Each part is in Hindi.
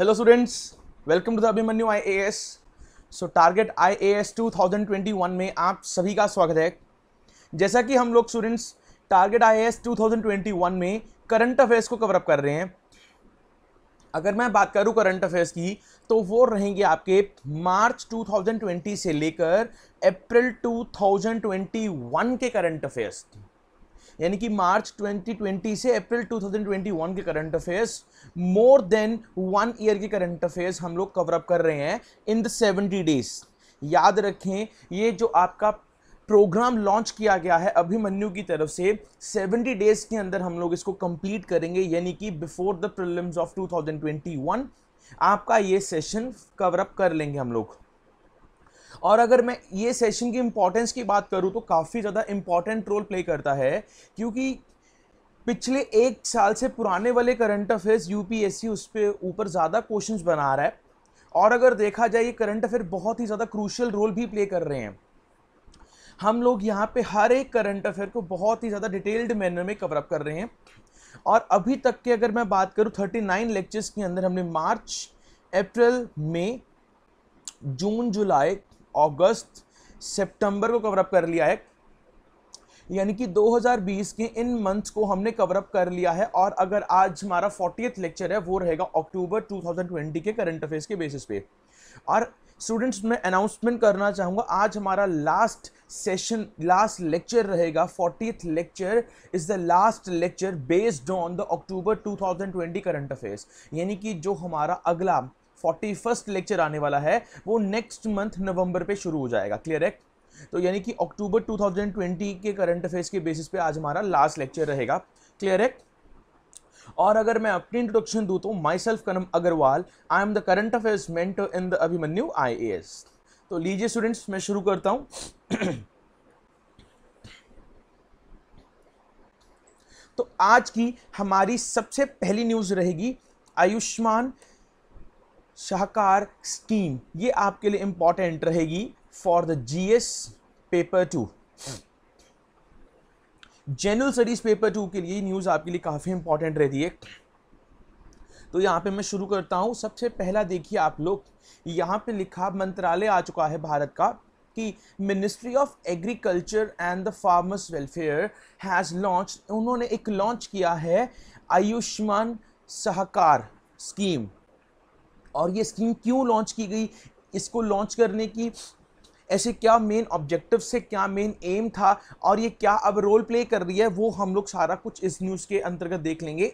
A S so target I A S two thousand twenty 2021 में आप सभी का स्वागत है जैसा कि हम लोग स्टूडेंट्स टारगेट आईएएस 2021 में करंट अफेयर्स को कवरअप कर रहे हैं अगर मैं बात करूं करंट अफेयर्स की तो वो रहेंगे आपके मार्च 2020 से लेकर अप्रैल 2021 के करंट अफेयर्स यानी कि मार्च 2020 से अप्रैल 2021 के current affairs more than one year के करंट अफेयर्स हम लोग कवरअप कर रहे हैं इन द सेवेंटी डेज याद रखें ये जो आपका प्रोग्राम लॉन्च किया गया है अभिमन्यु की तरफ से 70 डेज के अंदर हम लोग इसको कंप्लीट करेंगे यानी कि बिफोर द प्रम्स ऑफ 2021 आपका ये सेशन कवरअप कर लेंगे हम लोग और अगर मैं ये सेशन की इम्पोर्टेंस की बात करूँ तो काफ़ी ज़्यादा इम्पॉर्टेंट रोल प्ले करता है क्योंकि पिछले एक साल से पुराने वाले करंट अफेयर्स यूपीएससी उस पर ऊपर ज़्यादा क्वेश्चन बना रहा है और अगर देखा जाए ये करंट अफेयर बहुत ही ज़्यादा क्रूशल रोल भी प्ले कर रहे हैं हम लोग यहाँ पे हर एक करंट अफेयर को बहुत ही ज़्यादा डिटेल्ड मैनर में कवरअप कर रहे हैं और अभी तक की अगर मैं बात करूँ थर्टी नाइन लेक्चर्स के अंदर हमने मार्च अप्रैल मई जून जुलाई अगस्त सितंबर को कवरअप कर लिया है यानी कि 2020 के इन मंथ्स को हमने कवरअप कर लिया है और अगर आज हमारा फोर्टियथ लेक्चर है वो रहेगा अक्टूबर 2020 के करंट अफेयर्स के बेसिस पे और स्टूडेंट्स मैं अनाउंसमेंट करना चाहूँगा आज हमारा लास्ट सेशन लास्ट लेक्चर रहेगा fortieth lecture is the last lecture based on the October 2020 current affairs यानी कि जो हमारा अगला फोर्टी फर्स्ट लेक्चर आने वाला है वो नेक्स्ट मंथ नवंबर पे शुरू हो जाएगा क्लियर है तो यानी कि अक्टूबर 2020 के करंट अफेयर्स के बेसिस पे आज हमारा लास्ट लेक्चर रहेगा क्लियर है और अगर मैं अपनी इंट्रोडक्शन दूँ तो माई सेल्फ कनम Agarwal I am the current affairs मेंट इन द अभिमन्यू आई तो लीजिए स्टूडेंट्स मैं शुरू करता हूँ तो आज की हमारी सबसे पहली न्यूज़ रहेगी आयुष्मान सहकार स्कीम ये आपके लिए इंपॉर्टेंट रहेगी for the GS paper two general studies paper two के लिए न्यूज़ आपके लिए काफ़ी इंपॉर्टेंट रहती है तो यहाँ पे मैं शुरू करता हूँ सबसे पहला देखिए आप लोग यहाँ पे लिखा मंत्रालय आ चुका है भारत का कि ministry of agriculture and the farmers welfare has launch उन्होंने एक लॉन्च किया है आयुष्मान सहकार स्कीम और ये स्कीम क्यों लॉन्च की गई इसको लॉन्च करने की ऐसे क्या मेन ऑब्जेक्टिव से क्या मेन एम था और ये क्या अब रोल प्ले कर रही है वो हम लोग सारा कुछ इस न्यूज़ के अंतर्गत देख लेंगे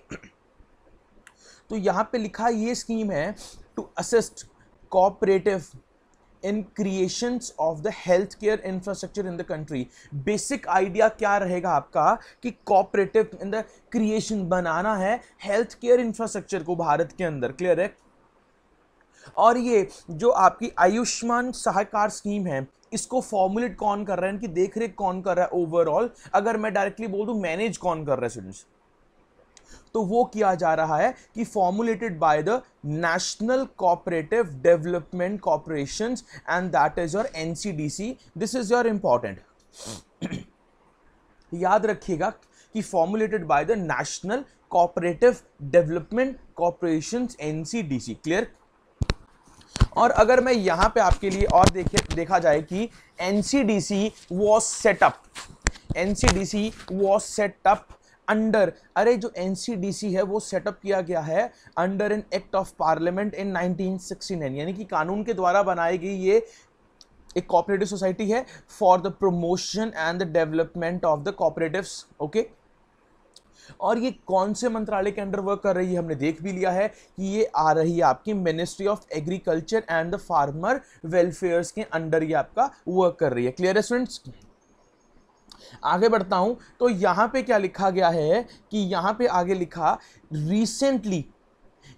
तो यहाँ पे लिखा ये स्कीम है to assist cooperative in creations of the health care infrastructure in the country basic idea क्या रहेगा आपका कि कॉपरेटिव इन द क्रिएशन बनाना है हेल्थ केयर इंफ्रास्ट्रक्चर को भारत के अंदर क्लियर है और ये जो आपकी आयुष्मान सहायकार स्कीम है इसको फॉर्मुलेट कौन कर रहा है इनकी देख रेख कौन कर रहा है ओवरऑल अगर मैं डायरेक्टली बोल दूं मैनेज कौन कर रहा है स्टूडेंट्स तो वो किया जा रहा है कि formulated by the national cooperative development corporation and that is your NCDC this is your important याद रखिएगा कि formulated by the national cooperative development corporation NCDC clear और अगर मैं यहां पे आपके लिए और देखे देखा जाए कि N C D C was set up N C D C was set up under अरे जो एन है वो सेटअप किया गया है under an act of parliament in 1969 यानी कि कानून के द्वारा बनाई गई ये एक कॉपरेटिव सोसाइटी है for the promotion and the development of the cooperatives okay और ये कौन से मंत्रालय के अंडर वर्क कर रही है हमने देख भी लिया है कि ये आ रही है आपकी ministry of agriculture and the farmer welfares के अंडर ये आपका वर्क कर रही है क्लियर है स्टूडेंट्स आगे बढ़ता हूं तो यहां पे क्या लिखा गया है कि यहां पे आगे लिखा रिसेंटली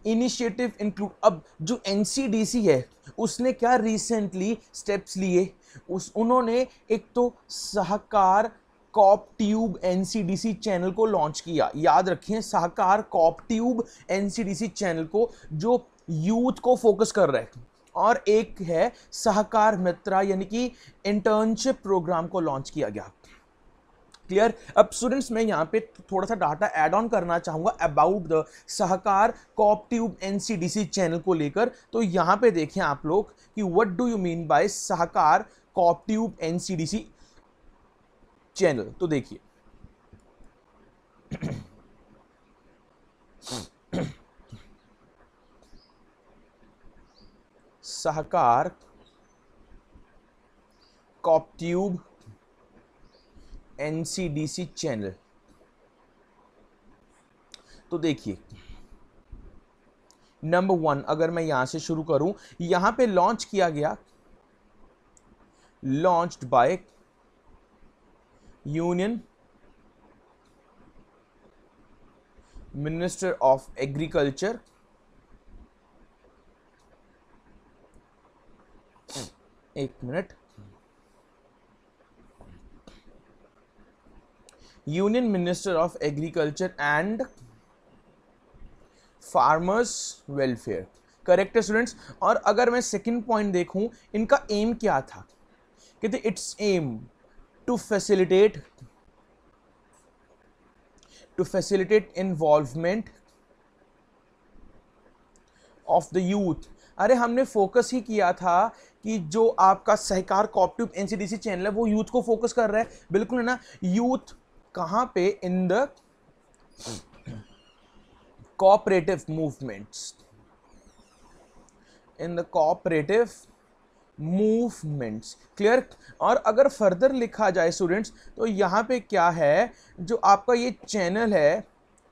इनिशिएटिव इंक्लूड अब जो एनसीडीसी है उसने क्या रिसेंटली स्टेप्स लिए उस उन्होंने एक तो Sahakar coop tube NCDC channel को लॉन्च किया याद रखिए Sahakar coop tube NCDC channel को जो यूथ को फोकस कर रहा है और एक है सहकार मित्रा यानी कि इंटर्नशिप प्रोग्राम को लॉन्च किया गया क्लियर अब स्टूडेंट्स मैं यहाँ पे थोड़ा सा डाटा एड ऑन करना चाहूँगा about the Sahakar coop tube NCDC channel को लेकर तो यहाँ पे देखें आप लोग कि what do you mean by Sahakar coop tube NCDC channel तो देखिए सहकार कॉपट्यूब एनसीडीसी चैनल तो देखिए नंबर वन अगर मैं यहां से शुरू करूं यहां पे लॉन्च किया गया launched by union minister of agriculture एक minute union minister of agriculture and farmers welfare correct है स्टूडेंट्स और अगर मैं सेकंड पॉइंट देखूं इनका एम क्या था कहते it's aim to facilitate to facilitate involvement of the youth अरे हमने फोकस ही किया था कि जो आपका सहकार कॉपट्यूब एनसीडीसी चैनल है वो यूथ को फोकस कर रहा है बिल्कुल है ना यूथ कहां पे in the cooperative movements in the cooperative movements clear और अगर फर्दर लिखा जाए स्टूडेंट्स तो यहाँ पे क्या है जो आपका ये चैनल है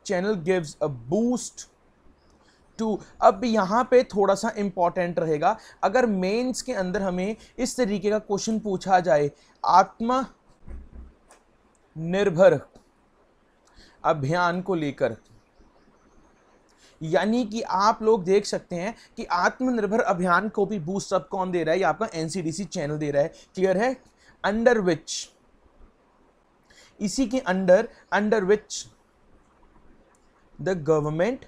channel gives a boost to अब यहाँ पे थोड़ा सा इम्पॉर्टेंट रहेगा अगर मेंस के अंदर हमें इस तरीके का क्वेश्चन पूछा जाए आत्मा निर्भर अभियान को लेकर यानी कि आप लोग देख सकते हैं कि आत्मनिर्भर अभियान को भी बूस्ट अप कौन दे रहा है ये आपका एनसीडीसी चैनल दे रहा है क्लियर है अंडर विच इसी के under under which the government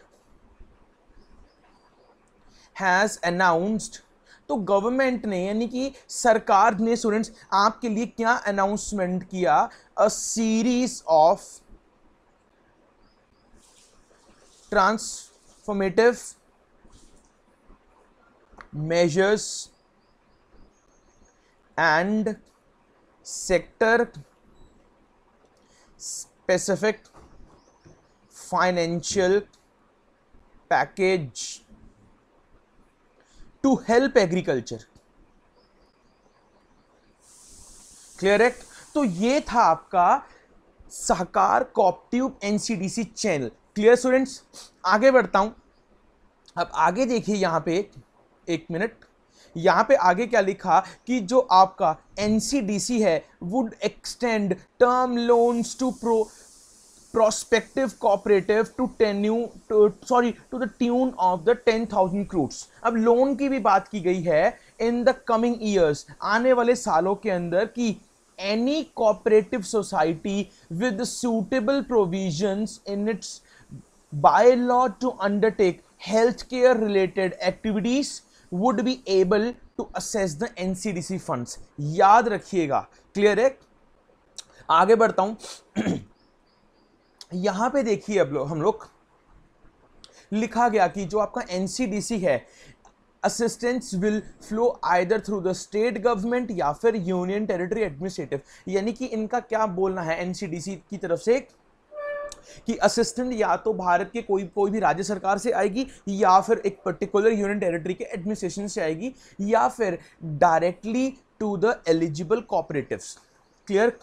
has announced तो गवर्नमेंट ने यानी कि सरकार ने स्टूडेंट्स आपके लिए क्या अनाउंसमेंट किया a series of transformative formative measures and sector specific financial package to help agriculture clear है तो ये था आपका Sahakar coop tube NCDC channel clear students आगे बढ़ता हूँ अब आगे देखिए यहाँ पे एक मिनट यहाँ पे आगे क्या लिखा कि जो आपका एन है would extend term loans to pro prospective cooperative to tenure sorry to the tune of the ten thousand crores अब लोन की भी बात की गई है इन द कमिंग ईयर्स आने वाले सालों के अंदर कि any cooperative society with suitable provision in its by law to undertake healthcare related activities would be able to assess the NCDC fund याद रखिएगा क्लियर है आगे बढ़ता हूं यहां पे देखिए अब लोग हम लोग लिखा गया कि जो आपका एनसीडीसी है assistance will flow either through the state government या फिर यूनियन टेरिटरी एडमिनिस्ट्रेटिव यानी कि इनका क्या बोलना है एनसीडीसी की तरफ से एक कि असिस्टेंट या तो भारत के कोई कोई भी राज्य सरकार से आएगी या फिर एक पर्टिकुलर यूनियन टेरिटरी के एडमिनिस्ट्रेशन से आएगी या फिर directly to the eligible cooperative clear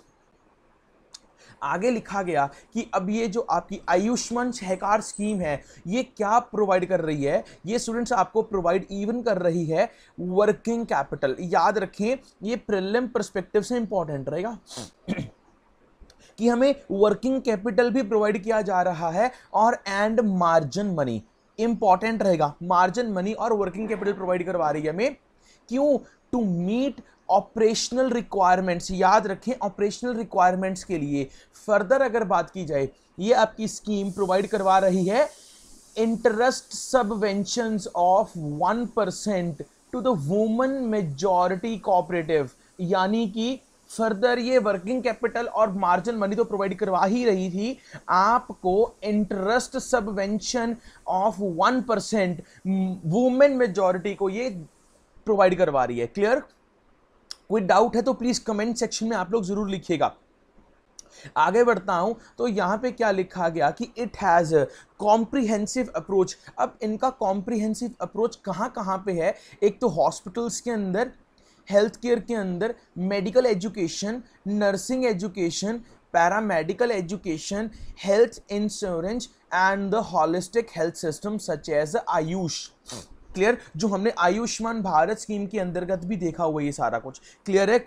आगे लिखा गया कि अब ये जो आपकी आयुष्मान सहकार स्कीम है ये क्या प्रोवाइड कर रही है ये स्टूडेंट्स आपको प्रोवाइड इवन कर रही है वर्किंग कैपिटल याद रखें ये प्रिलिम परस्पेक्टिव से इंपॉर्टेंट रहेगा कि हमें वर्किंग कैपिटल भी प्रोवाइड किया जा रहा है और एंड मार्जिन मनी इंपॉर्टेंट रहेगा मार्जिन मनी और वर्किंग कैपिटल प्रोवाइड करवा रही है हमें क्यों टू मीट ऑपरेशनल रिक्वायरमेंट्स याद रखें ऑपरेशनल रिक्वायरमेंट्स के लिए फर्दर अगर बात की जाए ये आपकी स्कीम प्रोवाइड करवा रही है interest subvention of one percent to the woman majority cooperative यानी कि फर्दर ये वर्किंग कैपिटल और मार्जिन मनी तो प्रोवाइड करवा ही रही थी आपको interest subvention of one percent women majority को ये प्रोवाइड करवा रही है क्लियर कोई डाउट है तो प्लीज़ कमेंट सेक्शन में आप लोग ज़रूर लिखिएगा आगे बढ़ता हूं तो यहां पे क्या लिखा गया कि इट हैज़ कॉम्प्रिहेंसिव अप्रोच अब इनका कॉम्प्रिहेंसिव अप्रोच कहां कहां पे है एक तो हॉस्पिटल्स के अंदर हेल्थ केयर के अंदर medical education nursing education paramedical education health insurance and the holistic health system such as AYUSH clear जो हमने आयुष्मान भारत स्कीम के अंतर्गत भी देखा हुआ ये सारा कुछ क्लियर है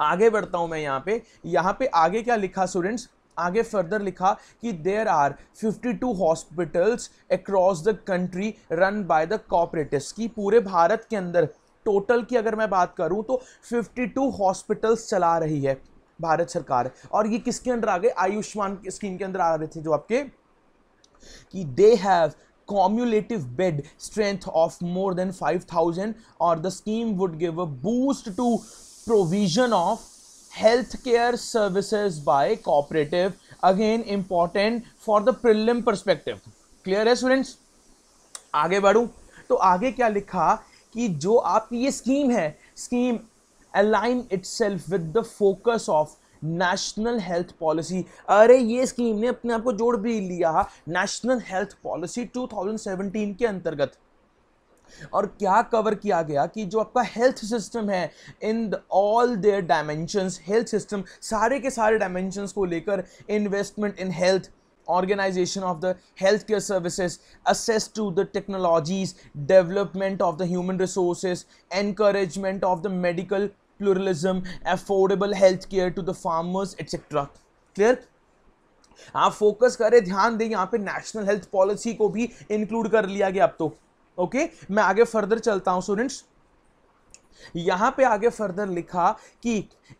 आगे बढ़ता हूँ मैं यहाँ पे यहाँ पे आगे क्या लिखा स्टूडेंट्स आगे फर्दर लिखा कि there are 52 hospitals across the country run by the cooperatives की पूरे भारत के अंदर टोटल की अगर मैं बात करूं तो 52 हॉस्पिटल्स चला रही है भारत सरकार और ये किसके अंदर आ गए आयुष्मान स्कीम के अंदर आ रहे थे जो आपके कि they have cumulative bed strength of more than 5000 और the scheme would give a boost to provision of health care services by cooperative again important for the prelim perspective clear है स्टूडेंट्स आगे बढ़ू तो आगे क्या लिखा कि जो आपकी ये स्कीम है scheme align self with the focus of national health policy अरे ये स्कीम ने अपने आप को जोड़ भी लिया नेशनल हेल्थ पॉलिसी 2017 के अंतर्गत और क्या कवर किया गया कि जो आपका हेल्थ सिस्टम है in all their dimensions health system सारे के सारे डायमेंशंस को लेकर investment in health organization of the healthcare services, access to the technologies, development of the human resources, encouragement of the medical pluralism, affordable healthcare to the farmers, etc. Clear? आप फोकस करें ध्यान दें यहां पे नेशनल हेल्थ पॉलिसी को भी इंक्लूड कर लिया गया अब तो ओके okay? मैं आगे फर्दर चलता हूं स्टूडेंट्स यहां पे आगे फर्दर लिखा कि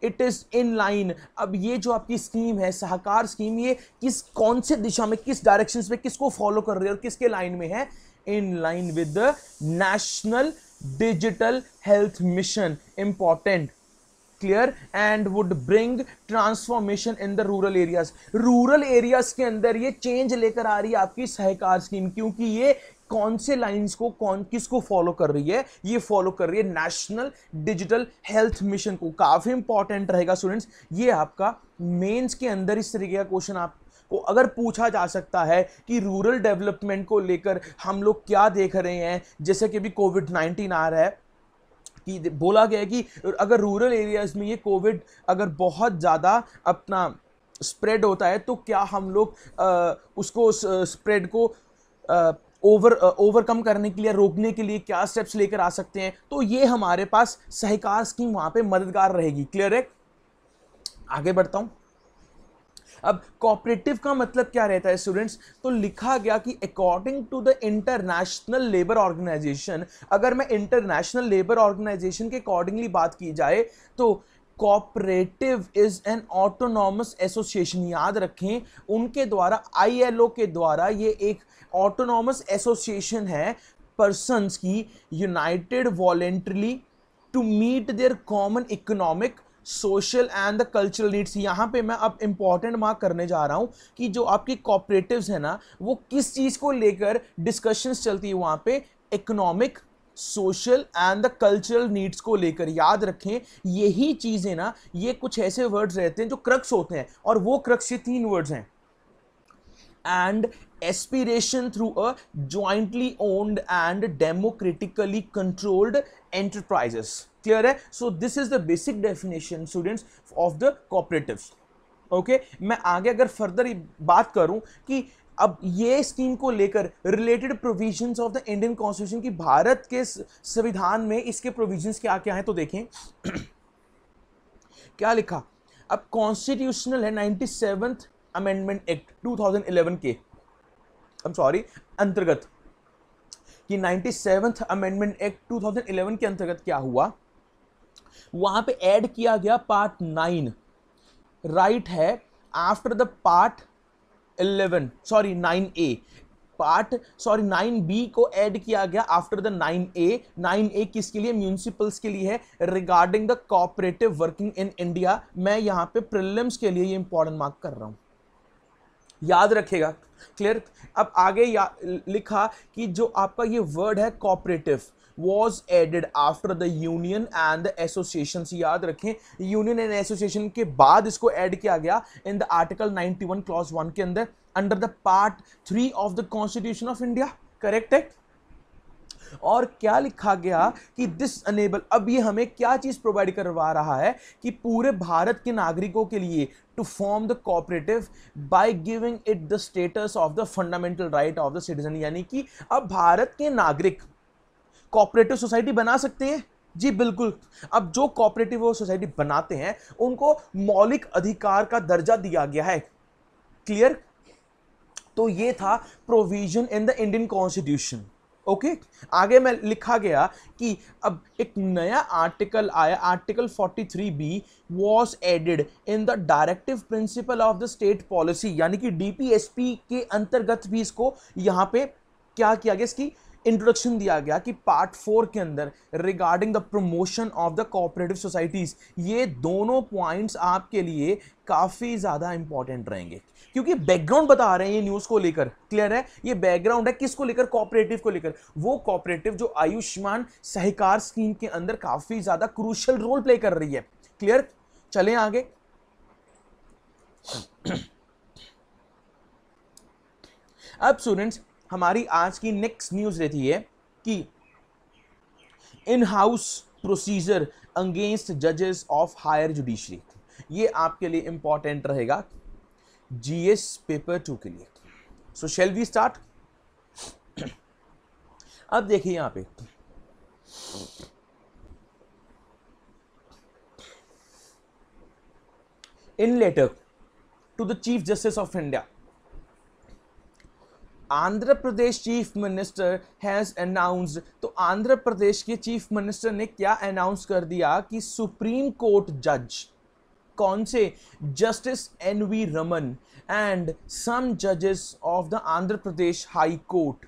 इट इज इन लाइन अब ये जो आपकी स्कीम है सहकार स्कीम ये किस कौन से दिशा में किस डायरेक्शन में किसको फॉलो कर रही है और किसके लाइन में है in line with the national digital health mission important clear and would bring transformation in the rural areas rural areas के अंदर ये चेंज लेकर आ रही है आपकी सहकार स्कीम क्योंकि ये कौन से लाइंस को कौन किसको फॉलो कर रही है ये फॉलो कर रही है नेशनल डिजिटल हेल्थ मिशन को काफ़ी इंपॉर्टेंट रहेगा स्टूडेंट्स ये आपका मेंस के अंदर इस तरीके का क्वेश्चन आप को अगर पूछा जा सकता है कि रूरल डेवलपमेंट को लेकर हम लोग क्या देख रहे हैं जैसे कि अभी कोविड नाइन्टीन आ रहा है कि बोला गया है कि अगर रूरल एरियाज़ में ये कोविड अगर बहुत ज़्यादा अपना स्प्रेड होता है तो क्या हम लोग उसको स्प्रेड को ओवर ओवरकम uh, करने के लिए रोकने के लिए क्या स्टेप्स लेकर आ सकते हैं तो ये हमारे पास सहकार स्कीम वहां पे मददगार रहेगी क्लियर है आगे बढ़ता हूं अब कॉपरेटिव का मतलब क्या रहता है स्टूडेंट्स तो लिखा गया कि according to the international labour organisation अगर मैं इंटरनेशनल लेबर ऑर्गेनाइजेशन के अकॉर्डिंगली बात की जाए तो cooperative is an autonomous association याद रखें उनके द्वारा आईएलओ के द्वारा ये एक ऑटोनॉमस एसोसिएशन है पर्सनस की united voluntarily to meet their common economic social and the cultural needs यहाँ पे मैं अब इम्पॉर्टेंट मार्क करने जा रहा हूँ कि जो आपके कॉपरेटिव्स हैं ना वो किस चीज़ को लेकर डिस्कशंस चलती है वहाँ पे economic social and the cultural needs को लेकर याद रखें यही चीजें ना ये कुछ ऐसे वर्ड्स रहते हैं जो क्रक्स होते हैं और वो क्रक्स ये तीन वर्ड्स हैं and aspiration through a jointly owned and democratically controlled enterprises clear है so this is the basic definition students of the cooperative okay मैं आगे अगर फर्दर बात करूं कि अब ये स्कीम को लेकर related provisions of the Indian constitution की भारत के संविधान में इसके प्रोविजंस क्या क्या हैं तो देखें क्या लिखा अब कॉन्स्टिट्यूशनल है नाइन्टी सेवन्थ अमेंडमेंट एक्ट 2011 के सॉरी अंतर्गत कि नाइन्टी सेवन्थ अमेंडमेंट एक्ट 2011 के अंतर्गत क्या हुआ वहां पे ऐड किया गया पार्ट नाइन राइट right है after the part eleven sorry nine A part sorry nine B को ऐड किया गया after the nine A nine A किसके लिए म्यूनिसिपल्स के लिए है regarding the cooperative working in India मैं यहां पे प्रिलिम्स के लिए ये इंपॉर्टेंट मार्क कर रहा हूं याद रखेगा क्लियर अब आगे लिखा कि जो आपका ये वर्ड है cooperative was added after the union and the association याद रखें यूनियन एंड एसोसिएशन के बाद इसको एड किया गया in the article 91 clause one के अंदर under the part three of the constitution of India correct है और क्या लिखा गया कि दिस अनेबल अब ये हमें क्या चीज़ प्रोवाइड करवा रहा है कि पूरे भारत के नागरिकों के लिए to form the cooperative by giving it the status of the fundamental right of the citizen यानी कि अब भारत के नागरिक कॉपरेटिव सोसाइटी बना सकते हैं जी बिल्कुल अब जो कॉपरेटिव सोसाइटी बनाते हैं उनको मौलिक अधिकार का दर्जा दिया गया है क्लियर तो ये था provision in the Indian constitution okay आगे मैं लिखा गया कि अब एक नया आर्टिकल आया article 43 B was added in the directive principle of the state policy यानी कि डीपीएसपी के अंतर्गत भी इसको यहां पे क्या किया गया इसकी इंट्रोडक्शन दिया गया कि पार्ट फोर के अंदर regarding the promotion of the cooperative societies ये दोनों पॉइंट्स आपके लिए काफ़ी ज़्यादा इंपॉर्टेंट रहेंगे क्योंकि बैकग्राउंड बता रहे हैं ये न्यूज़ को लेकर क्लियर है ये बैकग्राउंड है किसको लेकर कॉपरेटिव को लेकर वो कॉपरेटिव जो आयुष्मान सहकार स्कीम के अंदर काफ़ी ज़्यादा क्रूशल रोल प्ले कर रही है क्लियर चले आगे अब स्टूडेंट्स हमारी आज की नेक्स्ट न्यूज़ रहती है कि इन हाउस प्रोसीजर अगेंस्ट जजेस ऑफ हायर जुडिशरी ये आपके लिए इंपॉर्टेंट रहेगा जीएस पेपर टू के लिए सो शेल वी स्टार्ट अब देखिए यहां पे in letter to the chief justice of India Andhra Pradesh chief minister has announced तो आंध्र प्रदेश के चीफ मिनिस्टर ने क्या अनाउंस कर दिया कि सुप्रीम कोर्ट जज कौन से justice N V Raman and some जजेस of the Andhra Pradesh high court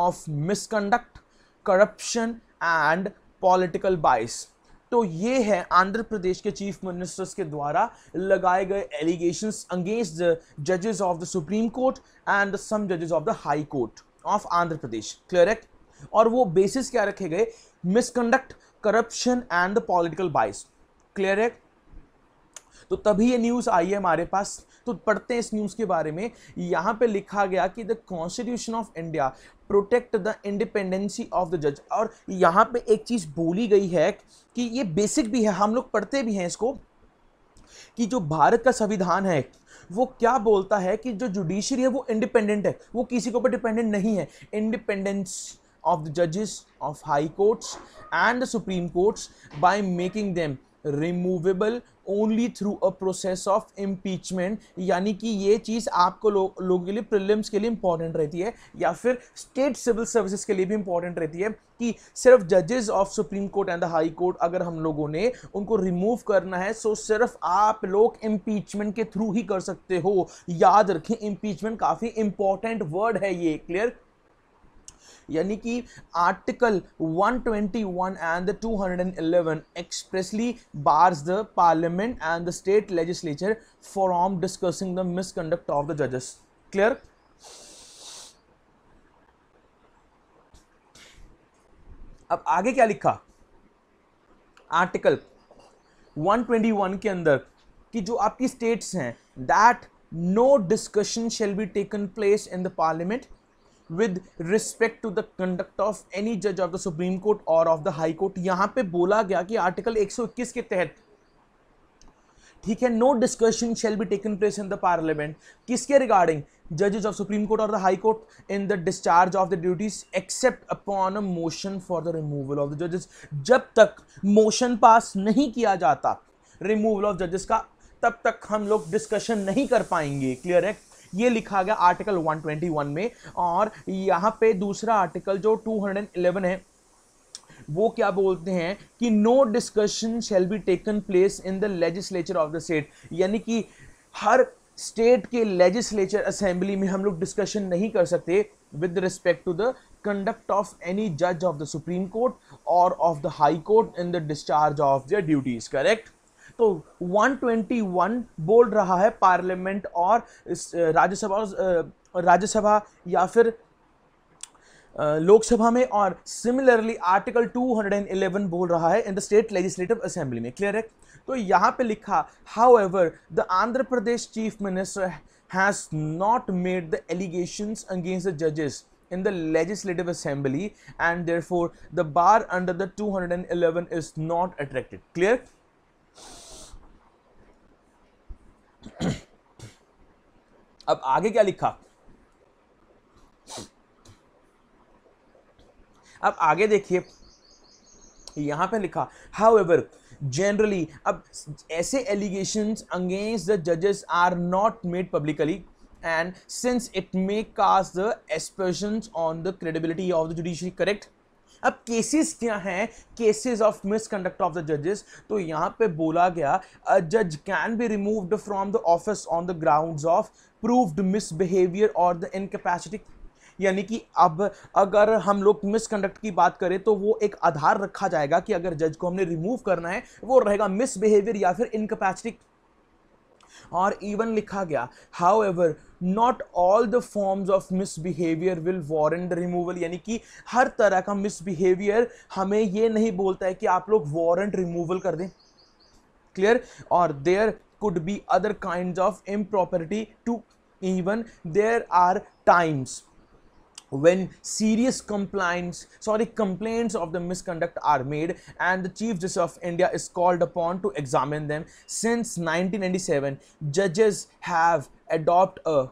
of misconduct corruption and political bias तो ये है आंध्र प्रदेश के चीफ मिनिस्टर्स के द्वारा लगाए गए एलिगेशंस अगेंस्ट द जजेस of the supreme court and some जजेस of the high court of Andhra प्रदेश क्लियरेक्ट और वो बेसिस क्या रखे गए misconduct corruption and the political बाइस क्लियर है तो तभी ये न्यूज़ आई है हमारे पास तो पढ़ते हैं इस न्यूज़ के बारे में यहाँ पे लिखा गया कि the constitution of India protect the independency of the जज और यहाँ पे एक चीज़ बोली गई है कि ये बेसिक भी है हम लोग पढ़ते भी हैं इसको कि जो भारत का संविधान है वो क्या बोलता है कि जो जुडिशरी है वो इंडिपेंडेंट है वो किसी के ऊपर डिपेंडेंट नहीं है इंडिपेंडेंस ऑफ द जजेस of high courts and the supreme courts by making them removable only through a process of impeachment यानी कि ये चीज़ आपको लो, लोगों के लिए प्रिलिम्स के लिए इंपॉर्टेंट रहती है या फिर स्टेट सिविल सर्विसेज के लिए भी इंपॉर्टेंट रहती है कि सिर्फ जजेस of supreme court and the high court अगर हम लोगों ने उनको रिमूव करना है सो सिर्फ आप लोग इम्पीचमेंट के थ्रू ही कर सकते हो याद रखें इम्पीचमेंट काफ़ी इंपॉर्टेंट वर्ड है ये क्लियर यानी कि article 121 and 211 expressly bars the parliament and the state legislature ऑम discussing the misconduct of the जजेस क्लियर अब आगे क्या लिखा आर्टिकल 121 के अंदर कि जो आपकी स्टेट्स हैं that no discussion shall be taken place in the parliament with respect to the conduct of any जज ऑफ द सुप्रीम कोर्ट और ऑफ द हाई कोर्ट यहां पे बोला गया कि आर्टिकल 121 के तहत ठीक है no discussion shall be taken place in the parliament किसके रिगार्डिंग जजेस ऑफ सुप्रीम कोर्ट और the high court in the discharge of the duties except upon a motion for the removal of the जजेस जब तक मोशन पास नहीं किया जाता रिमूवल ऑफ जजेस का तब तक हम लोग डिस्कशन नहीं कर पाएंगे क्लियर है ये लिखा गया आर्टिकल 121 में और यहाँ पे दूसरा आर्टिकल जो 211 है वो क्या बोलते हैं कि no discussion shall be taken place in the legislature of the state यानी कि हर स्टेट के लेजिस्लेचर असेंबली में हम लोग डिस्कशन नहीं कर सकते with respect to the conduct of any जज ऑफ द सुप्रीम कोर्ट और of the high court in the discharge of the duties correct तो 121 बोल रहा है पार्लियामेंट और राज्यसभा राज्यसभा या फिर लोकसभा में और सिमिलरली आर्टिकल 211 बोल रहा है in the state legislative assembly में क्लियर है तो यहाँ पे लिखा however the Andhra Pradesh chief minister has not made the allegation against the जजेस in and the for the bar under the two hundred and 211 is not attracted clear अब आगे क्या लिखा अब आगे देखिए यहां पे लिखा हाउ एवर जनरली अब ऐसे एलिगेशन अगेंस्ट द जजेस are not made publicly and since it may cast the expression on the credibility of the judiciary correct अब केसेस क्या हैं cases of misconduct of the जजेस तो यहाँ पे बोला गया जज can be removed from the office on the grounds of proved misbehaviour और द इनकेपेसिटी यानी कि अब अगर हम लोग मिसकंडक्ट की बात करें तो वो एक आधार रखा जाएगा कि अगर जज को हमने रिमूव करना है वो रहेगा मिसबिहेवियर या फिर इनकेपेसिटी और इवन लिखा गया however not all the forms of misbehaviour will warrant removal यानी कि हर तरह का मिसबिहेवियर हमें ये नहीं बोलता है कि आप लोग वारंट रिमूवल कर दें क्लियर और there could be other kind of impropriety too even there are times when serious complaints sorry complaints of the misconduct are made and the chief justice of india is called upon to examine them since 1997 judges have adopt a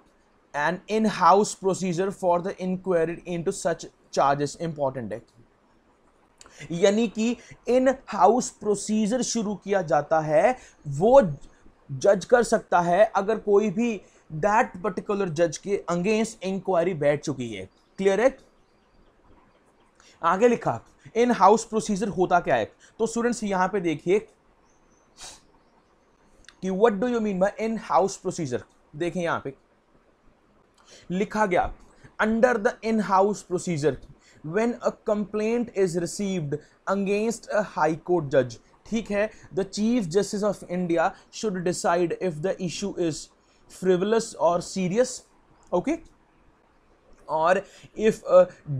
an in-house procedure for the inquiry into such charges important act yani ki in house procedure shuru kiya jata hai wo जज कर सकता है अगर कोई भी दैट पर्टिकुलर जज के अगेंस्ट इंक्वायरी बैठ चुकी है क्लियर है आगे लिखा इन हाउस प्रोसीजर होता क्या है तो स्टूडेंट्स यहां पे देखिए कि what do you mean by in house procedure देखें यहां पे लिखा गया under the in house procedure when a complaint is received against a high court जज ठीक है the chief justice of India should decide if the issue is frivolous और सीरियस ओके okay? और if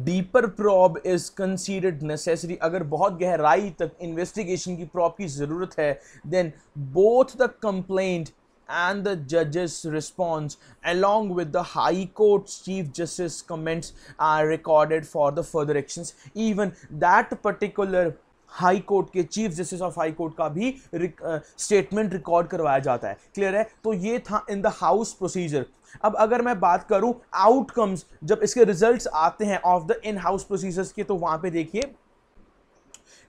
deeper probe is considered necessary अगर बहुत गहराई तक इन्वेस्टिगेशन की प्रॉब की ज़रूरत है then both the complaint and the जजेस response along with the high court chief justice comments are recorded for the further actions even that particular high court के chief justice of high court का भी स्टेटमेंट रिकॉर्ड करवाया जाता है क्लियर है तो ये था इन द हाउस प्रोसीजर अब अगर मैं बात करूं आउटकम्स जब इसके रिजल्ट्स आते हैं of the in house procedures के तो वहां पे देखिए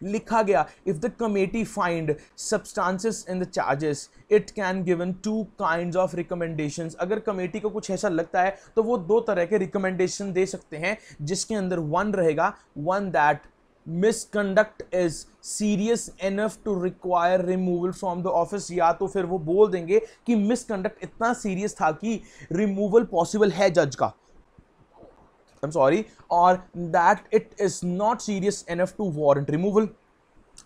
लिखा गया if the committee find substances in the charges it can given two kind of recommendation अगर कमेटी को कुछ ऐसा लगता है तो वो दो तरह के रिकमेंडेशन दे सकते हैं जिसके अंदर वन रहेगा one that misconduct is serious enough to require removal from the office या तो फिर वो बोल देंगे कि मिसकंडक्ट इतना सीरियस था कि रिमूवल पॉसिबल है जज का आई एम सॉरी और that it is not serious enough to warrant removal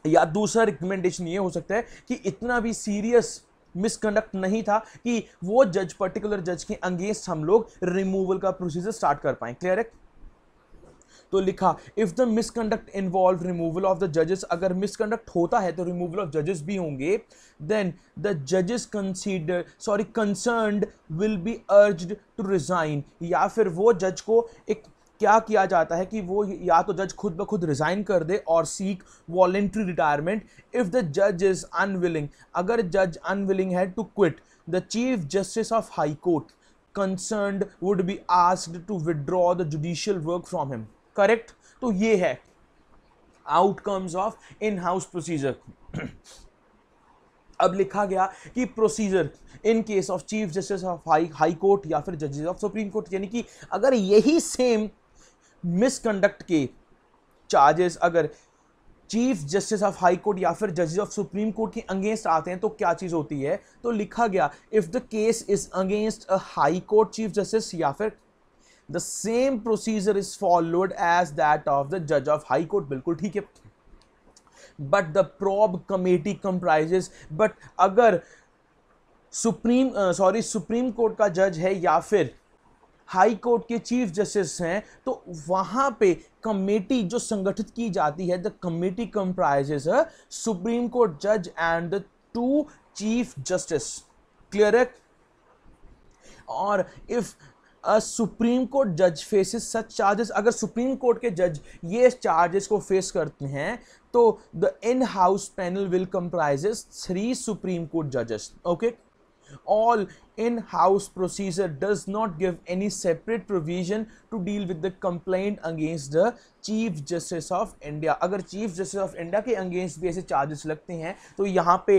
या दूसरा रिकमेंडेशन ये हो सकता है कि इतना भी सीरियस मिसकंडक्ट नहीं था कि वो जज पर्टिकुलर जज के अंगेंस्ट हम लोग रिमूवल का प्रोसीजर स्टार्ट कर पाए क्लियर है तो लिखा if the misconduct involve removal of the जजेस अगर मिसकंडक्ट होता है तो रिमूवल ऑफ जजेस भी होंगे देन द जजेस consider sorry concern will be urged to resign या फिर वो जज को एक क्या किया जाता है कि वो या तो जज खुद ब खुद रिज़ाइन कर दे और seek voluntary retirement if the जज इज़ अनविलिंग अगर जज अनविलिंग है to quit the chief justice of high court concern would be asked to withdraw the judicial work from him correct तो ये है outcomes of in house procedure अब लिखा गया कि procedure in case of chief justice of high high court या फिर जजेस ऑफ सुप्रीम कोर्ट यानी कि अगर यही सेम मिसकंडक्ट के चार्जेस अगर chief justice of high court या फिर जजेस ऑफ सुप्रीम कोर्ट के अगेंस्ट आते हैं तो क्या चीज़ होती है तो लिखा गया if the case is against a high court chief justice या फिर the same procedure is followed as that of the जज ऑफ हाई कोर्ट बिल्कुल ठीक है but the probe committee comprises but अगर सुप्रीम सॉरी सुप्रीम कोर्ट का जज है या फिर हाई कोर्ट के चीफ जस्टिस हैं तो वहां पे कमेटी जो संगठित की जाती है the committee comprises supreme court जज and the two chief justice clear और इफ़ सुप्रीम कोर्ट जज फेसेस सच चार्जेस अगर सुप्रीम कोर्ट के जज ये चार्जेस को फेस करते हैं तो the in house panel will comprises three supreme court जजेस okay all in house procedure does not give any separate provision to deal with the complaint against the chief justice of India अगर चीफ जस्टिस ऑफ इंडिया के अगेंस्ट भी ऐसे चार्जेस लगते हैं तो यहाँ पे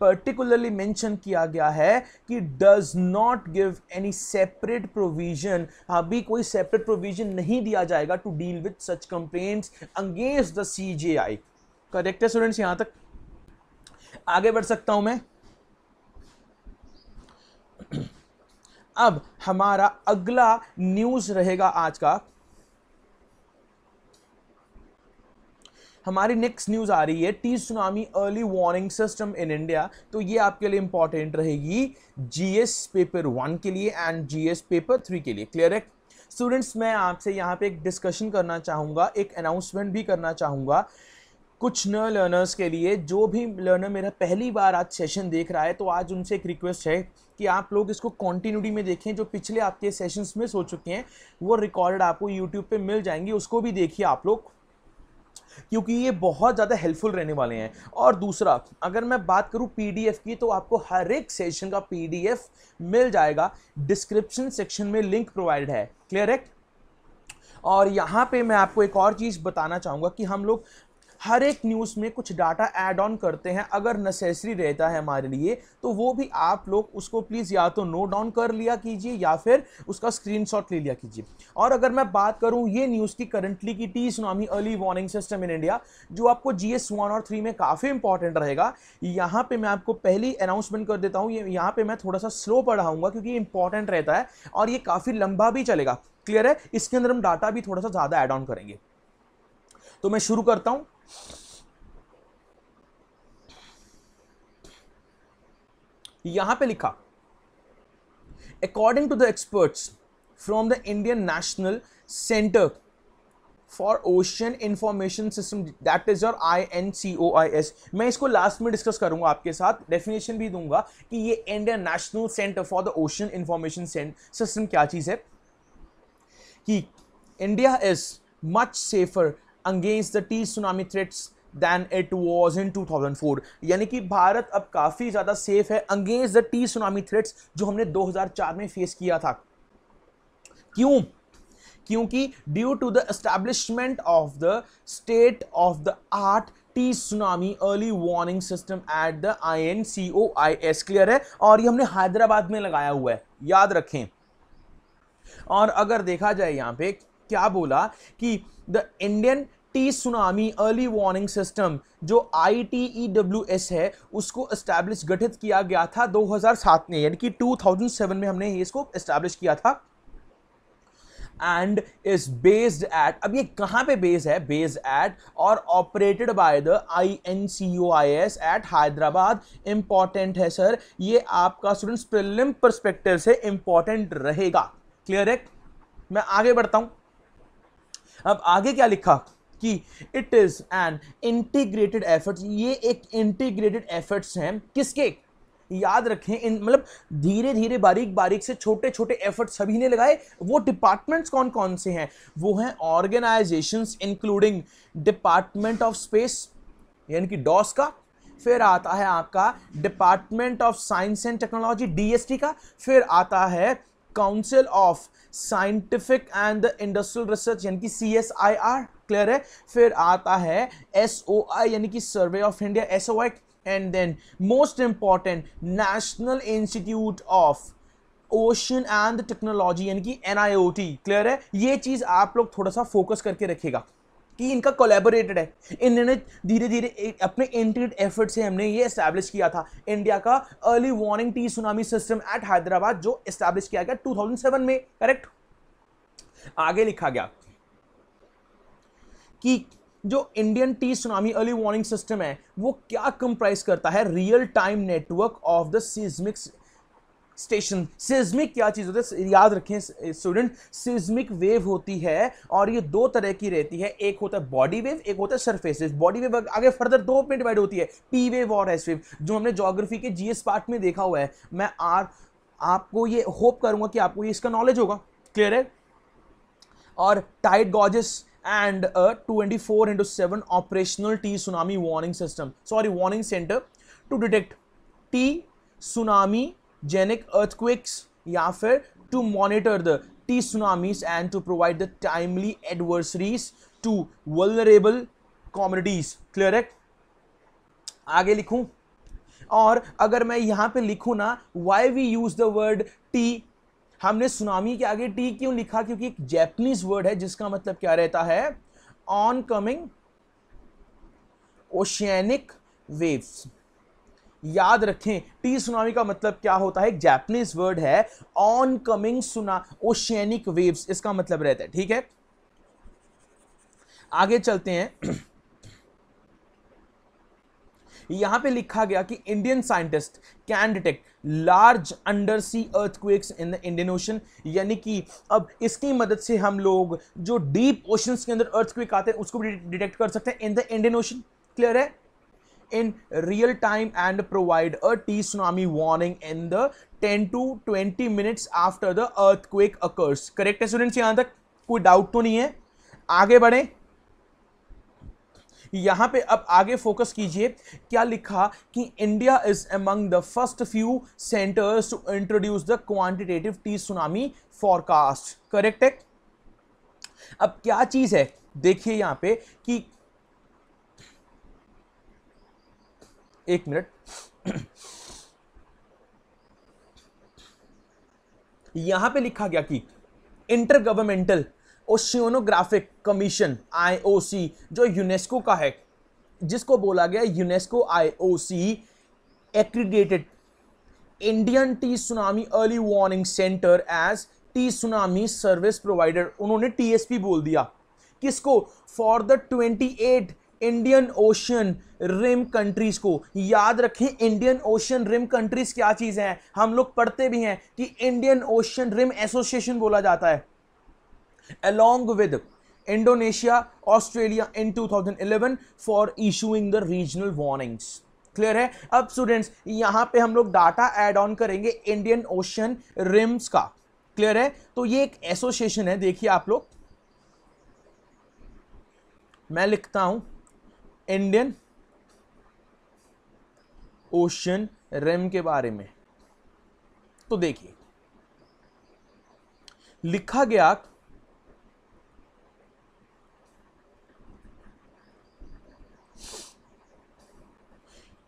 पर्टिकुलरली मेंशन किया गया है कि does not give any separate provision अभी कोई सेपरेट प्रोविजन नहीं दिया जाएगा to deal with such complaints against the C J I correct है स्टूडेंट्स यहां तक आगे बढ़ सकता हूं मैं अब हमारा अगला न्यूज़ रहेगा आज का हमारी नेक्स्ट न्यूज़ आ रही है tsunami early warning system in India तो ये आपके लिए इंपॉर्टेंट रहेगी जीएस पेपर वन के लिए एंड जीएस पेपर थ्री के लिए क्लियर है स्टूडेंट्स मैं आपसे यहाँ पे एक डिस्कशन करना चाहूँगा एक अनाउंसमेंट भी करना चाहूँगा कुछ नए लर्नर्स के लिए जो भी लर्नर मेरा पहली बार आज सेशन देख रहा है तो आज उनसे एक रिक्वेस्ट है कि आप लोग इसको कॉन्टीन्यूटी में देखें जो पिछले आपके सेशंस मिस हो चुके हैं वो रिकॉर्ड आपको यूट्यूब पे मिल जाएंगी उसको भी देखिए आप लोग क्योंकि ये बहुत ज़्यादा हेल्पफुल रहने वाले हैं और दूसरा अगर मैं बात करूँ पीडीएफ की तो आपको हर एक सेशन का पीडीएफ मिल जाएगा डिस्क्रिप्शन सेक्शन में लिंक प्रोवाइड है क्लियर है और यहाँ पे मैं आपको एक और चीज़ बताना चाहूँगा कि हम लोग हर एक न्यूज़ में कुछ डाटा ऐड ऑन करते हैं अगर नेसेसरी रहता है हमारे लिए तो वो भी आप लोग उसको प्लीज़ या तो नोट डाउन कर लिया कीजिए या फिर उसका स्क्रीनशॉट ले लिया कीजिए और अगर मैं बात करूँ ये न्यूज़ की करंटली की tsunami early warning system in India जो आपको जी एस वन और थ्री में काफ़ी इंपॉर्टेंट रहेगा यहाँ पर मैं आपको पहली अनाउंसमेंट कर देता हूँ ये यहाँ पर मैं थोड़ा सा स्लो पढ़ाऊँगा क्योंकि इंपॉर्टेंट रहता है और ये काफ़ी लंबा भी चलेगा क्लियर है इसके अंदर हम डाटा भी थोड़ा सा ज़्यादा ऐड ऑन करेंगे तो मैं शुरू करता हूँ यहां पे लिखा according to the experts from the Indian national centre for ocean information system that is your I N C O I S मैं इसको लास्ट में डिस्कस करूंगा आपके साथ डेफिनेशन भी दूंगा कि ये Indian national centre for the ocean information system क्या चीज़ है कि India is much safer the tsunami threats than it was in two thousand four यानी कि भारत अब काफ़ी ज़्यादा सेफ है against the tsunami threats जो हमने दो हजार चार में फेस किया था क्यों क्योंकि due to the establishment of the state of the art tsunami early warning system at the I N C O I S clear है और ये हमने हैदराबाद में लगाया हुआ है याद रखें और अगर देखा जाए यहां पे क्या बोला कि the Indian tsunami early warning system जो आई टी डब्ल्यू एस है उसको इस्टेब्लिश गठित किया गया था 2007 में यानी कि 2007 में हमने इसको इस्टेब्लिश किया था एंड इज बेस्ड एट अब ये कहाँ पे बेस्ड है बेस्ड एट और operated by the I N C O I S at Hyderabad important है सर ये आपका स्टूडेंट्स प्रिलिम परस्पेक्टिव से इंपॉर्टेंट रहेगा क्लियर है मैं आगे बढ़ता हूँ अब आगे क्या लिखा कि it is an integrated efforts ये एक इंटीग्रेटेड एफर्ट्स हैं किसके याद रखें इन मतलब धीरे धीरे बारीक बारीक से छोटे छोटे एफर्ट्स सभी ने लगाए वो डिपार्टमेंट्स कौन कौन से हैं वो हैं organisations including department of space यानी कि डॉस का फिर आता है आपका department of science and technology DST का फिर आता है council of scientific and industrial research यानी कि C S I R clear है फिर आता है एस ओ आई यानी कि survey of India S O I and then most important national institute of ocean and technology यानी कि N I O T clear है ये चीज़ आप लोग थोड़ा सा फोकस करके रखेगा कि इनका कोलेबोरेटेड है इन्होंने धीरे धीरे अपने इंटीग्रेट एफर्ट से हमने ये इस्टेब्लिश किया था इंडिया का early warning tsunami system at Hyderabad जो इस्टेब्लिश किया गया 2007 में करेक्ट आगे लिखा गया कि जो Indian tsunami early warning system है वो क्या कंप्राइज करता है real time network of the seismics station seismic क्या चीज़ होती है याद रखें स्टूडेंट सिज्मिक वेव होती है और ये दो तरह की रहती है एक होता है बॉडी वेव एक होता है सरफेस वेव बॉडी वेव आगे फर्दर दो में डिवाइड होती है पी वेव और एस वेव जो हमने जोग्राफी के जीएस पार्ट में देखा हुआ है मैं आर आपको ये होप करूंगा कि आपको ये इसका नॉलेज होगा क्लियर है और tide gauges and twenty four into seven operational tsunami warning system sorry warning centre to detect tsunamigenic earthquakes या फिर to monitor the tsunamis and to provide the timely advisories to vulnerable communities clear है आगे लिखूं और अगर मैं यहां पे लिखूं ना why we use the word T हमने सुनामी के आगे टी क्यों लिखा क्योंकि एक जैपनीज वर्ड है जिसका मतलब क्या रहता है ऑन कमिंग ओशियनिक वेव्स याद रखें टी सुनामी का मतलब क्या होता है एक जैपनीज वर्ड है ऑन कमिंग सुना ओशियनिक वेव्स इसका मतलब रहता है ठीक है आगे चलते हैं यहां पे लिखा गया कि Indian scientist can detect large under sea earthquakes in the Indian ocean यानी कि अब इसकी मदद से हम लोग जो डीप ओशंस के अंदर अर्थक्वेक आते हैं उसको भी डिटेक्ट कर सकते हैं in the Indian ocean clear है in real time and provide a T tsunami warning in the 10 to 20 minutes after the earthquake occurs. Correct students यहाँ तक कोई doubt तो नहीं है आगे बढ़े यहाँ पे अब आगे फोकस कीजिए क्या लिखा कि India is among the first few centres to introduce the quantitative tsunami forecast correct है अब क्या चीज़ है देखिए यहाँ पे कि एक मिनट यहां पे लिखा गया कि intergovernmental oceanographic commission IOC जो यूनेस्को का है जिसको बोला गया UNESCO IOC accredited Indian tsunami early warning centre as tsunami service provider उन्होंने टीएसपी बोल दिया किसको for the 28 Indian ocean rim countries को याद रखें इंडियन ओशन रिम कंट्रीज क्या चीज़ है हम लोग पढ़ते भी हैं कि इंडियन ओशन रिम एसोसिएशन बोला जाता है along with Indonesia Australia in 2011 for issuing the regional warnings clear है अब स्टूडेंट्स यहां पे हम लोग डाटा एड ऑन करेंगे इंडियन ओशन रिम्स का क्लियर है तो ये एक एसोसिएशन है देखिए आप लोग मैं लिखता हूं इंडियन ओशन रेम के बारे में तो देखिए लिखा गया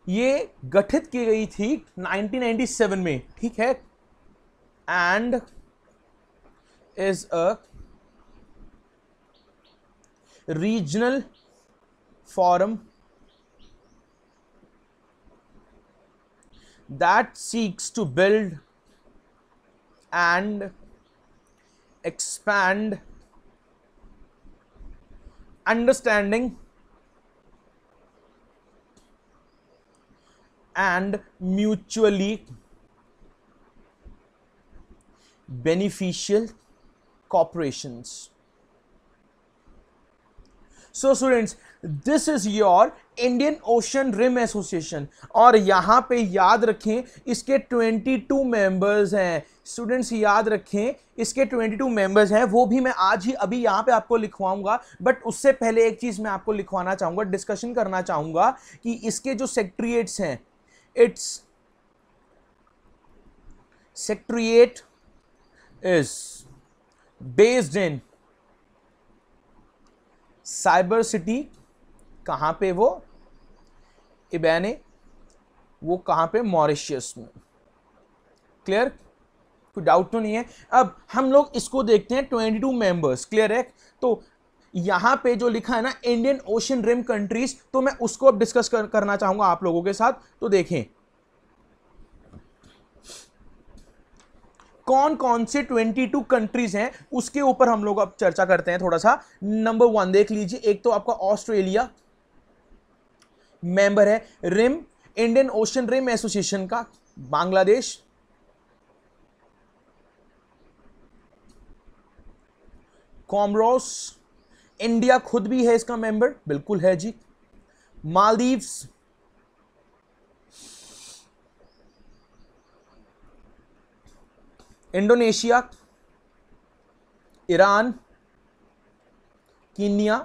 ये गठित की गई थी 1997 में ठीक है and is a regional forum that seeks to build and expand understanding and mutually beneficial corporations. So students, this is your Indian ocean rim association और यहाँ पे याद रखें इसके 22 मेंबर्स हैं स्टूडेंट्स याद रखें इसके 22 मेंबर्स हैं वो भी मैं आज ही अभी यहाँ पे आपको लिखवाऊंगा बट उससे पहले एक चीज़ मैं आपको लिखवाना चाहूँगा डिस्कशन करना चाहूँगा कि इसके जो सेक्ट्रिएट्स हैं its secretariat is based in Cyber City कहाँ पे वो इबैने वो कहाँ पे मॉरिशियस में क्लियर कोई डाउट तो नहीं है अब हम लोग इसको देखते हैं ट्वेंटी टू मेंबर्स क्लियर है तो यहाँ पे जो लिखा है ना इंडियन ओशन रिम कंट्रीज तो मैं उसको अब डिस्कस कर, करना चाहूँगा आप लोगों के साथ तो देखें कौन कौन से 22 कंट्रीज हैं उसके ऊपर हम लोग अब चर्चा करते हैं थोड़ा सा नंबर वन देख लीजिए एक तो आपका ऑस्ट्रेलिया मेंबर है rim Indian ocean rim association का बांग्लादेश कॉमरोस इंडिया खुद भी है इसका मेंबर बिल्कुल है जी Maldives Indonesia Iran Kenya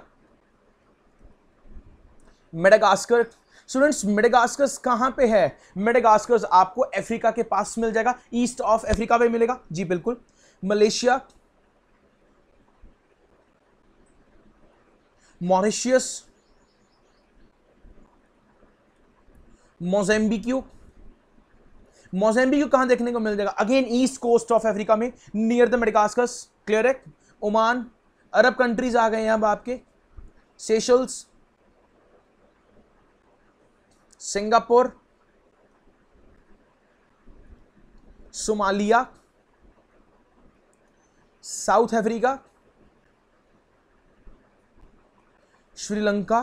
Madagascar students Madagascars कहाँ पे है मेडागास्कर्स आपको अफ्रीका के पास मिल जाएगा ईस्ट ऑफ अफ्रीका में मिलेगा जी बिल्कुल मलेशिया मॉरिशियस मोजेम्बिक्यू मोजेम्बिक्यू कहाँ देखने को मिल जाएगा again east coast of Africa में नियर द मेडागास्कर्स क्लियर है ओमान अरब कंट्रीज आ गए हैं अब आपके Seychelles Singapore Somalia South Africa Sri Lanka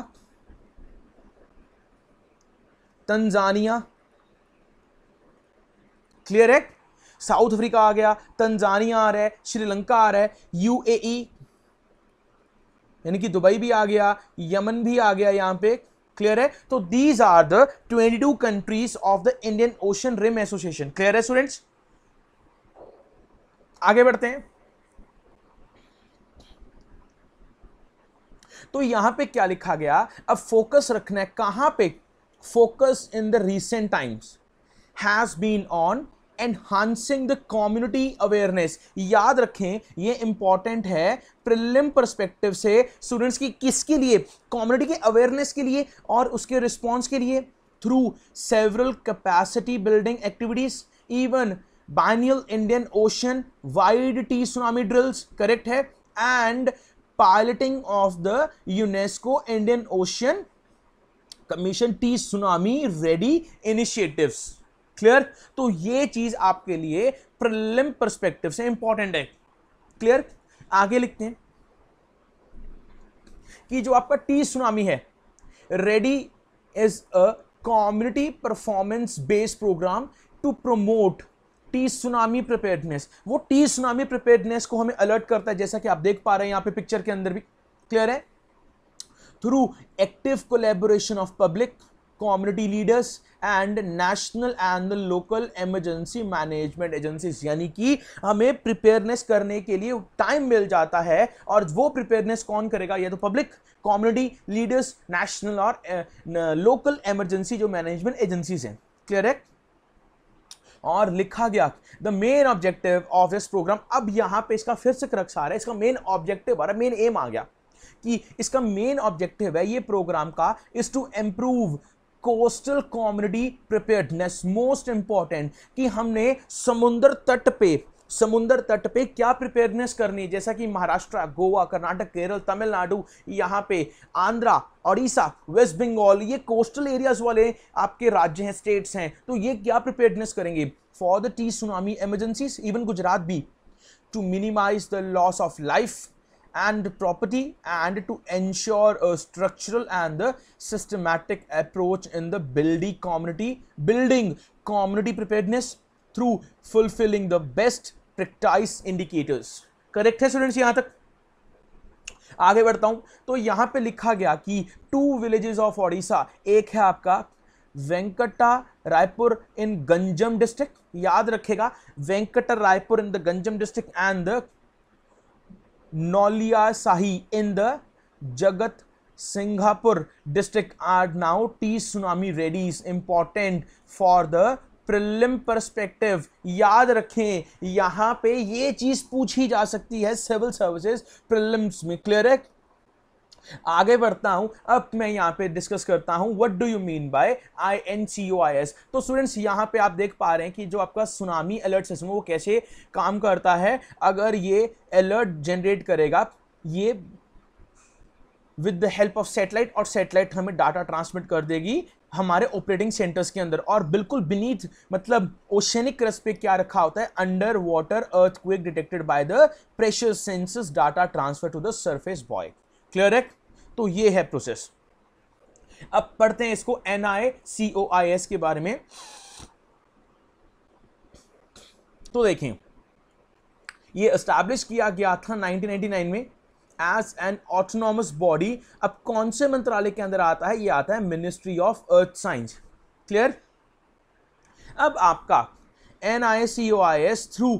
Tanzania clear है साउथ अफ्रीका आ गया तंजानिया आ रहा है श्रीलंका आ रहा है यूएई e, यानी कि दुबई भी आ गया यमन भी आ गया यहां पे क्लियर है तो these are the 22 countries of the Indian ocean rim association clear है स्टूडेंट्स आगे बढ़ते हैं तो यहां पे क्या लिखा गया अब फोकस रखना है कहां पे focus in the recent times has been on enhancing the community awareness याद रखें ये इंपॉर्टेंट है प्रिलिम परस्पेक्टिव से स्टूडेंट्स की किसके लिए कॉम्युनिटी के अवेयरनेस के लिए और उसके रिस्पॉन्स के लिए through several capacity building activities even biennial Indian ocean wide tsunami drills correct है and piloting of the UNESCO Indian ocean commission tsunami ready initiatives clear तो ये चीज आपके लिए प्रलिम परस्पेक्टिव से इंपॉर्टेंट है क्लियर आगे लिखते हैं कि जो आपका टी सुनामी है ready is a community performance based programme to promote tsunami preparedness वो टी सुनामी प्रिपेयरनेस को हमें अलर्ट करता है जैसा कि आप देख पा रहे हैं यहां पे पिक्चर के अंदर भी क्लियर है through active collaboration of public community leaders and national and local emergency management agencies यानी कि हमें प्रिपेयरनेस करने के लिए टाइम मिल जाता है और वो प्रिपेयरनेस कौन करेगा या तो पब्लिक कम्युनिटी लीडर्स नेशनल और लोकल इमरजेंसी जो मैनेजमेंट एजेंसीज हैं करेक्ट और लिखा गया the main objective of this programme अब यहाँ पे इसका फिर से रक्षा आ रहा है इसका मेन ऑब्जेक्टिव आ रहा है मेन एम आ गया कि इसका मेन ऑब्जेक्टिव है ये प्रोग्राम का is to improve coastal community preparedness most important कि हमने समुद्र तट पे समुद्र तट पे क्या प्रिपेयरनेस करनी है जैसा कि महाराष्ट्र गोवा कर्नाटक केरल तमिलनाडु यहाँ पे आंध्रा ओडिशा वेस्ट बंगाल ये कोस्टल एरियाज वाले आपके राज्य हैं स्टेट्स हैं तो ये क्या प्रिपेयरनेस करेंगे for the tsunami emergencies even Gujarat भी to minimise the loss of life and property and to ensure a structural and the systematic approach in the building community building community preparedness through fulfilling the best practice indicators correct hai students yahan tak आगे बढ़ता हूँ तो यहाँ पे लिखा गया कि टू विलेजेस ऑफ ओडिशा एक है आपका Venkatraipur in Ganjam district याद रखेगा Venkatraipur in the Ganjam district and the Sahi in the Jagatsinghpur district are now tsunami ready is important for the prelim perspective याद रखें यहां पे ये चीज़ पूछी जा सकती है सिविल सर्विसेज प्रिलिम्स में क्लियर है आगे बढ़ता हूं अब मैं यहां पे डिस्कस करता हूं what do you mean by I N C O I S तो स्टूडेंट्स यहां पे आप देख पा रहे हैं कि जो आपका सुनामी अलर्ट सिस्टम वो कैसे काम करता है अगर ये अलर्ट जनरेट करेगा ये with the help of satellite और सैटेलाइट हमें डाटा ट्रांसमिट कर देगी हमारे ऑपरेटिंग सेंटर्स के अंदर और बिल्कुल बिनीथ मतलब ओशनिक क्रस पे क्या रखा होता है under water earthquake detected by the pressure sensors data transfer to the surface buoy clear है तो ये है प्रोसेस अब पढ़ते हैं इसको N N C O I S के बारे में तो देखें ये एस्टैब्लिश किया गया था 1999 में एज एन ऑटोनॉमस बॉडी अब कौन से मंत्रालय के अंदर आता है ये आता है ministry of earth science clear अब आपका I N C O I S through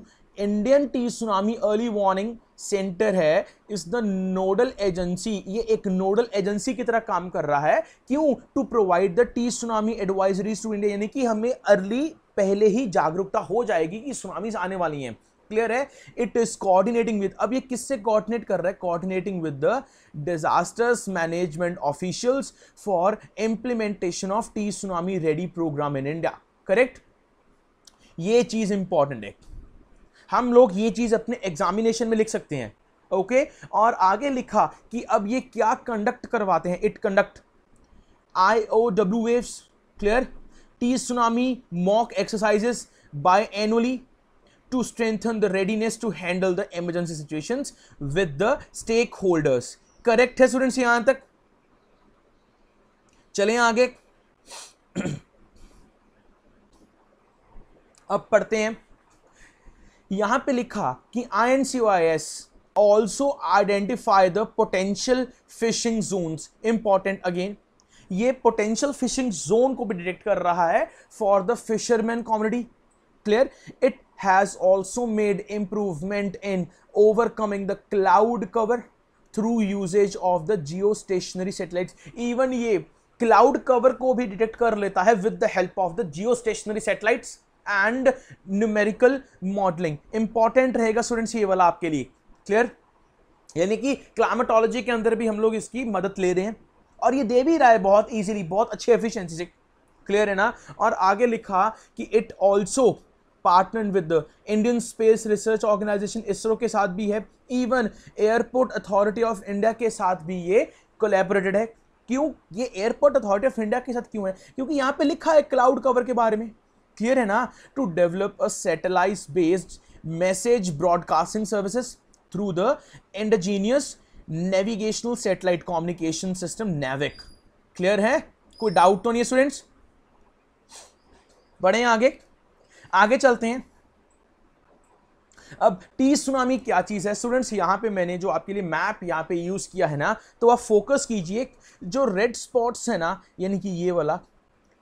Indian tsunami early warning centre है इज द नोडल एजेंसी ये एक नोडल एजेंसी की तरह काम कर रहा है क्यों to provide the tsunami advisory to India यानी कि हमें अर्ली पहले ही जागरूकता हो जाएगी कि सुनामीज आने वाली हैं क्लियर है इट इज कोऑर्डिनेटिंग विद अब ये किससे कोऑर्डिनेट कर रहा है coordinating with the disasters management officials for implementation of tsunami ready programme in India correct ये चीज इंपॉर्टेंट है हम लोग ये चीज़ अपने एग्जामिनेशन में लिख सकते हैं ओके और आगे लिखा कि अब ये क्या कंडक्ट करवाते हैं it conduct I O W waves clear tsunami mock exercises biannually to strengthen the readiness to handle the emergency situation with the stakeholders correct है स्टूडेंट्स यहां तक चलें आगे अब पढ़ते हैं यहां पे लिखा कि I N C I S also identify the potential fishing zone important again ये पोटेंशियल फिशिंग जोन को भी डिटेक्ट कर रहा है for the fisherman community clear it has also made improvement in overcoming the cloud cover through usages of the geostationary satellite even ये क्लाउड कवर को भी डिटेक्ट कर लेता है with the help of the geostationary satellites and numerical modelling important रहेगा स्टूडेंट्स ये वाला आपके लिए क्लियर यानी कि क्लाइमेटोलॉजी के अंदर भी हम लोग इसकी मदद ले रहे हैं और ये दे भी रहा है बहुत ईजिली बहुत अच्छी एफिशिएंसी से क्लियर है ना और आगे लिखा कि it also partner with Indian space research organisation ISRO के साथ भी है even airport authority of India के साथ भी ये कोलेबरेटेड है क्यों ये एयरपोर्ट अथॉरिटी ऑफ इंडिया के साथ क्यों है क्योंकि यहाँ पे लिखा है क्लाउड कवर के बारे में क्लियर है ना to develop a satellite based message broadcasting services through the indigenous navigational satellite communication system NavIC clear है कोई डाउट तो नहीं है स्टूडेंट्स बढ़े आगे आगे चलते हैं अब टी सुनामी क्या चीज़ है स्टूडेंट्स यहां पे मैंने जो आपके लिए मैप यहां पे यूज़ किया है ना तो आप फोकस कीजिए जो रेड स्पॉट्स है ना यानी कि ये वाला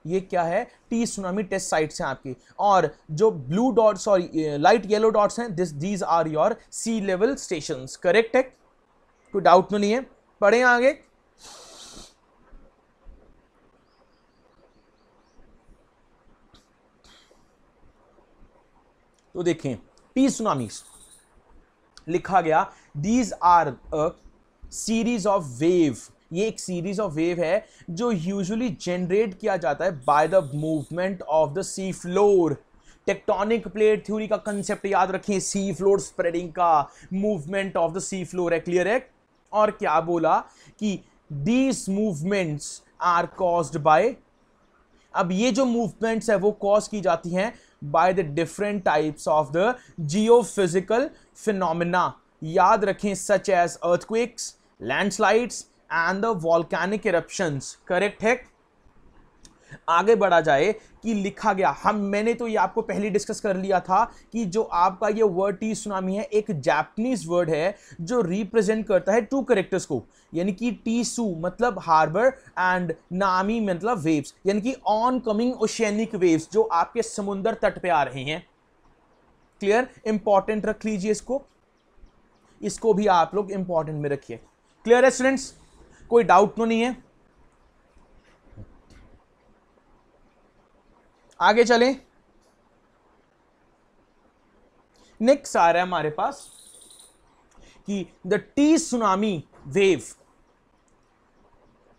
ये क्या है टी सुनामी टेस्ट साइट्स हैं आपकी और जो ब्लू डॉट्स और लाइट येलो डॉट्स हैं this these are your sea level station correct है कोई डाउट में तो नहीं है पढ़े आगे तो देखें टी सुनामी लिखा गया these are a series of wave ये एक सीरीज ऑफ वेव है जो यूजुअली जनरेट किया जाता है by the movement of the sea floor tectonic plate theory का कंसेप्ट याद रखिए सी फ्लोर स्प्रेडिंग का movement of the sea floor है क्लियर है और क्या बोला कि these movements are caused by अब ये जो मूवमेंट्स है वो कॉज की जाती हैं by the different types of the geophysical phenomena याद रखें such as earthquakes landslides and the volcanic eruptions correct है आगे बढ़ा जाए कि लिखा गया हम मैंने तो ये आपको पहले डिस्कस कर लिया था कि जो आपका ये वर्ड टी सुनामी है एक जापनीज वर्ड है जो रिप्रेजेंट करता है टू करेक्टर्स को यानी कि टी सू मतलब हार्बर एंड नामी मतलब वेव्स यानी कि ऑन कमिंग ओशियनिक वेव्स जो आपके समुंदर तट पे आ रहे हैं क्लियर इंपॉर्टेंट रख लीजिए इसको इसको भी आप लोग इंपॉर्टेंट में रखिए क्लियर है स्टूडेंट्स कोई डाउट तो नहीं है आगे चले नेक्स्ट आ रहा है हमारे पास कि द टी सुनामी वेव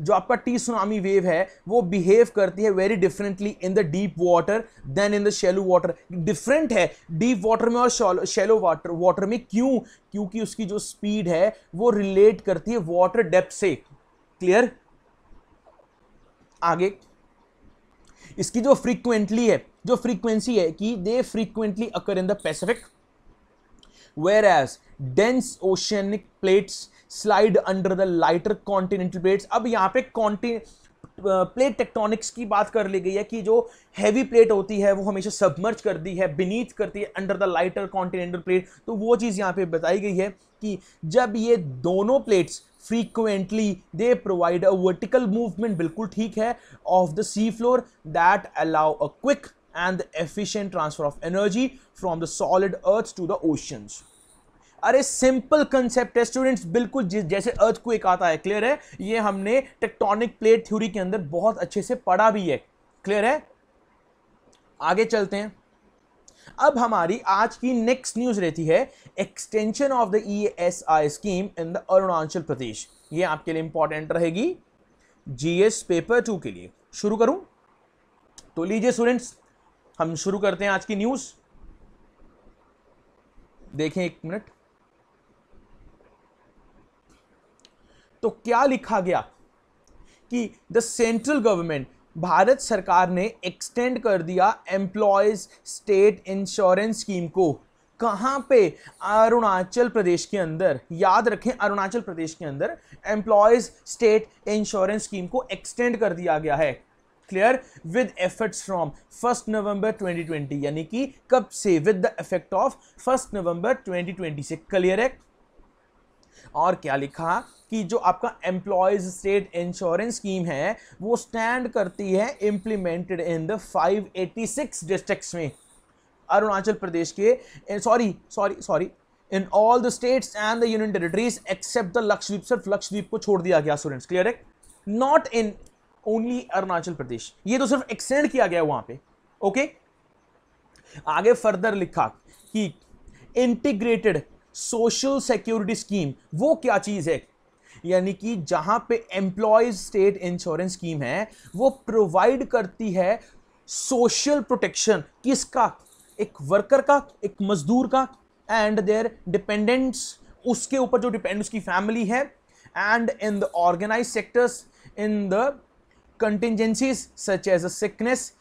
जो आपका टी सुनामी वेव है वो बिहेव करती है very differently in the deep water than in the shallow water different है डीप वाटर में और शेलो वाटर वाटर में क्यों क्योंकि उसकी जो स्पीड है वो रिलेट करती है वाटर डेप्थ से क्लियर आगे इसकी जो फ्रीक्वेंटली है जो फ्रीक्वेंसी है कि they frequently occur in the Pacific whereas dense oceanic plates slide under the lighter continental plates अब यहां पे कॉन्टिन प्लेट टेक्टोनिक्स की बात कर ली गई है कि जो हैवी प्लेट होती है वो हमेशा सबमर्ज करती है बिनीथ करती है under the lighter continental plate तो वो चीज़ यहाँ पे बताई गई है कि जब ये दोनों plates frequently they provide a vertical movement बिल्कुल ठीक है of the sea floor that allow a quick and the efficient transfer of energy from the solid earth to the oceans अरे सिंपल कंसेप्ट है स्टूडेंट्स बिल्कुल जिस जैसे अर्थ को एक आता है क्लियर है ये हमने टेक्टोनिक प्लेट थ्योरी के अंदर बहुत अच्छे से पढ़ा भी है क्लियर है आगे चलते हैं अब हमारी आज की नेक्स्ट न्यूज़ रहती है extension of the E S I scheme in the Arunachal Pradesh ये आपके लिए इंपॉर्टेंट रहेगी जीएस पेपर टू के लिए शुरू करूं तो लीजिए स्टूडेंट्स हम शुरू करते हैं आज की न्यूज़ देखें एक मिनट तो क्या लिखा गया कि द सेंट्रल गवर्नमेंट भारत सरकार ने एक्सटेंड कर दिया एम्प्लॉयज़ स्टेट इंश्योरेंस स्कीम को कहाँ पे अरुणाचल प्रदेश के अंदर याद रखें अरुणाचल प्रदेश के अंदर एम्प्लॉयज़ स्टेट इंश्योरेंस स्कीम को एक्सटेंड कर दिया गया है clear with efforts from first November 2020 यानी कि कब से with the effect of first November 2020 से क्लियर है और क्या लिखा कि जो आपका एम्प्लॉयज स्टेट इंश्योरेंस स्कीम है वो स्टैंड करती है इंप्लीमेंटेड इन द 586 डिस्ट्रिक्ट्स में अरुणाचल प्रदेश के sorry sorry sorry in all the states and the union territories except the Lakshadweep सिर्फ लक्षद्वीप को छोड़ दिया गया स्टूडेंट्स क्लियर है not in only Arunachal Pradesh ये तो सिर्फ एक्सटेंड किया गया वहां पे ओके okay? आगे फर्दर लिखा कि इंटीग्रेटेड सोशल सिक्योरिटी स्कीम वो क्या चीज़ है यानी कि जहाँ पे एम्प्लॉयज स्टेट इंश्योरेंस स्कीम है वो प्रोवाइड करती है सोशल प्रोटेक्शन किसका एक वर्कर का एक मजदूर का एंड देयर डिपेंडेंट्स उसके ऊपर जो डिपेंड उसकी फैमिली है and in the organise sectors in the contingencies such as a sickness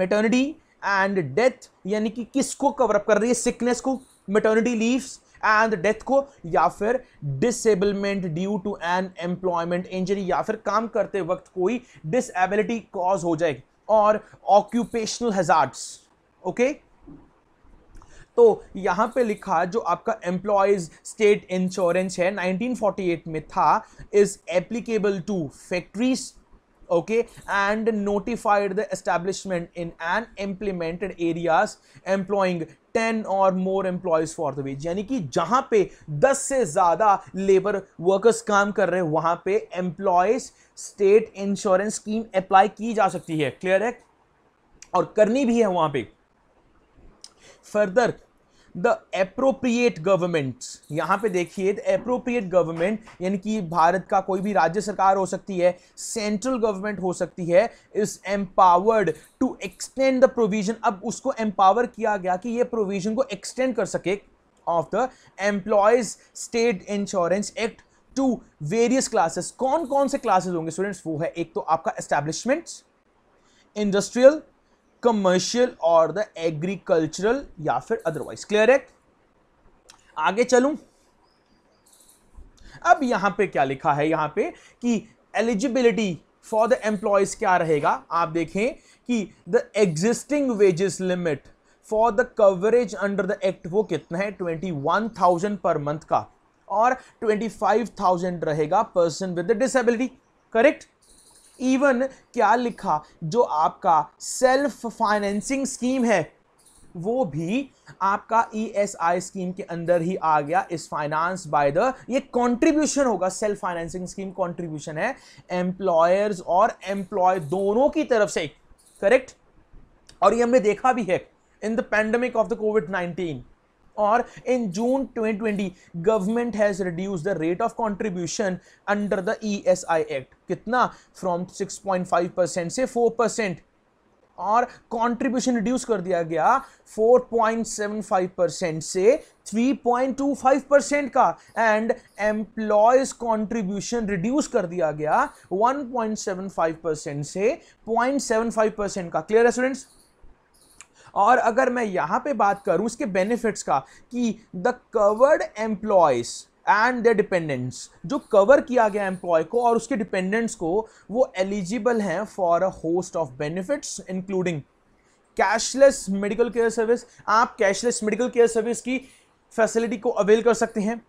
maternity and death यानी कि किसको कवरअप कर रही है सिकनेस को मेटर्निटी लीव्स एंड डेथ को या फिर disablement due to an employment injury या फिर काम करते वक्त कोई डिसेबिलिटी कॉज हो जाएगी और ऑक्यूपेशनल हजार्ड्स ओके तो यहां पे लिखा जो आपका एम्प्लॉयज स्टेट इंश्योरेंस है 1948 में था is applicable to factories okay and notified the establishment in an implemented areas employing ten or more employees for the wage यानी कि जहां पे दस से ज्यादा लेबर वर्कर्स काम कर रहे हैं वहां पे employees state insurance scheme apply की जा सकती है क्लियर है और करनी भी है वहां पे फर्दर द अप्रोप्रिएट गवर्नमेंट यहाँ पे देखिए द अप्रोप्रिएट गवर्नमेंट यानी कि भारत का कोई भी राज्य सरकार हो सकती है सेंट्रल गवर्नमेंट हो सकती है is empowered to extend the provision अब उसको एम्पावर किया गया कि ये प्रोविजन को एक्सटेंड कर सके of the employees state insurance act to various classes कौन कौन से क्लासेस होंगे स्टूडेंट्स वो है एक तो आपका एस्टेब्लिशमेंट इंडस्ट्रियल कमर्शियल और द एग्रीकल्चरल या फिर अदरवाइज क्लियर है आगे चलूं अब यहां पे क्या लिखा है यहां पे कि एलिजिबिलिटी फॉर द एम्प्लॉयज क्या रहेगा आप देखें कि the existing wages limit for the coverage under the act वो कितना है twenty one thousand per month का और ट्वेंटी फाइव थाउजेंड रहेगा person with disability disability correct even क्या लिखा जो आपका सेल्फ फाइनेंसिंग स्कीम है वो भी आपका ईएसआई e स्कीम के अंदर ही आ गया इस फाइनेंस बाय द ये कंट्रीब्यूशन होगा सेल्फ फाइनेंसिंग स्कीम कंट्रीब्यूशन है एम्प्लॉयर्स और एम्प्लॉय दोनों की तरफ से करेक्ट और ये हमने देखा भी है in the pandemic of the COVID nineteen और in June 2020 government has reduce the rate of contribution under the ESI act कितना फ्रॉम 6.5 परसेंट से 4 परसेंट और कंट्रीब्यूशन रिड्यूस कर दिया गया 4.75 परसेंट से 3.25 परसेंट का एंड एम्प्लॉयज कंट्रीब्यूशन रिड्यूस कर दिया गया 1.75 परसेंट से 0.75 परसेंट का क्लियर है स्टूडेंट्स और अगर मैं यहाँ पे बात करूँ इसके बेनिफिट्स का कि the covered employees and the dependents जो कवर किया गया एम्प्लॉय को और उसके डिपेंडेंट्स को वो एलिजिबल हैं for a host of benefits including cashless medical care service आप कैशलेस मेडिकल केयर सर्विस की फैसिलिटी को अवेल कर सकते हैं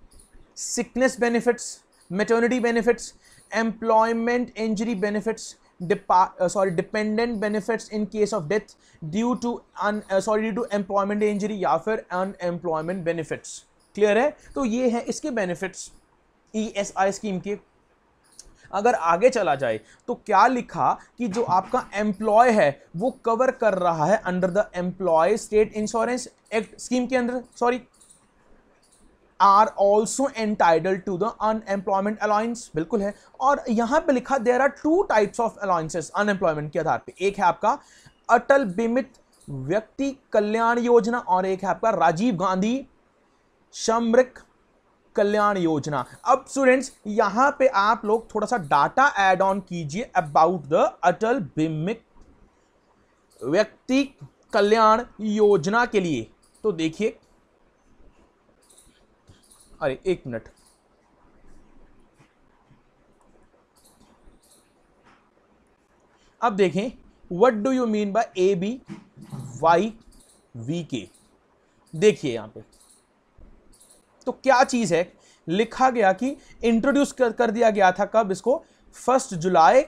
sickness benefits maternity benefits employment injury benefits sorry dependent benefits in case of death due to sorry due to employment injury या फिर अनएम्प्लॉयमेंट बेनिफिट्स क्लियर है तो ये है इसके benefits E S I scheme के अगर आगे चला जाए तो क्या लिखा कि जो आपका एम्प्लॉय है वो कवर कर रहा है under the employee state insurance act scheme के अंदर sorry are also entitled to the unemployment allowance बिल्कुल है और यहां पे लिखा there are two types of allowances unemployment के आधार पे एक है आपका अटल बीमित व्यक्ति कल्याण योजना और एक है आपका राजीव गांधी शमृक कल्याण योजना अब स्टूडेंट्स यहां पे आप लोग थोड़ा सा डाटा एड ऑन कीजिए अबाउट द अटल बीमित व्यक्ति कल्याण योजना के लिए तो देखिए अरे एक मिनट अब देखें what do you mean by A B Y V K देखिए यहां पे तो क्या चीज़ है लिखा गया कि इंट्रोड्यूस कर, कर दिया गया था कब इसको फर्स्ट जुलाई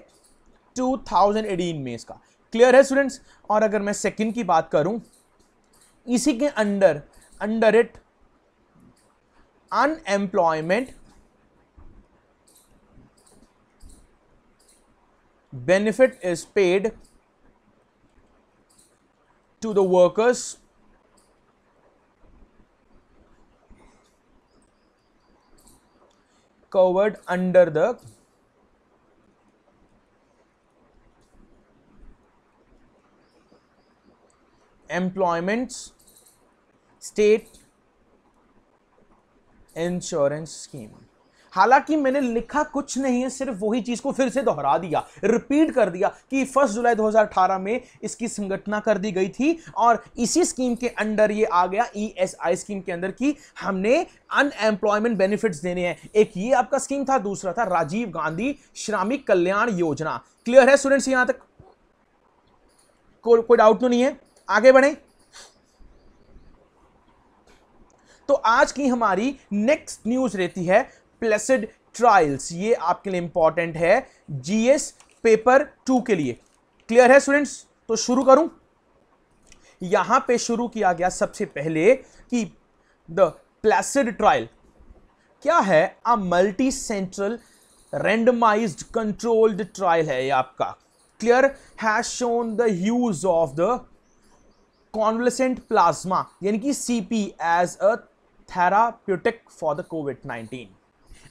2018 में इसका क्लियर है स्टूडेंट्स और अगर मैं सेकंड की बात करूं इसी के under under it unemployment benefit is paid to the workers covered under the employments state insurance scheme हालांकि मैंने लिखा कुछ नहीं है सिर्फ वही चीज को फिर से दोहरा दिया रिपीट कर दिया कि फर्स्ट जुलाई 2018 में इसकी संगठना कर दी गई थी और इसी स्कीम के अंडर ये आ गया ईएसआई e स्कीम के अंदर की हमने अनएम्प्लॉयमेंट बेनिफिट्स देने हैं एक ये आपका स्कीम था दूसरा था राजीव गांधी श्रमिक कल्याण योजना क्लियर है स्टूडेंट्स यहां तक को, कोई डाउट तो नहीं है आगे बढ़े तो आज की हमारी नेक्स्ट न्यूज रहती है प्लेसिड ट्रायल्स ये आपके लिए इंपॉर्टेंट है जीएस पेपर टू के लिए क्लियर है स्टूडेंट्स तो शुरू करूं यहां पे शुरू किया गया सबसे पहले कि द प्लेसिड ट्रायल क्या है a multi central randomised controlled trial है ये आपका clear has shown the use of the convalescent plasma यानी कि CP as a therapeutic for the COVID-19.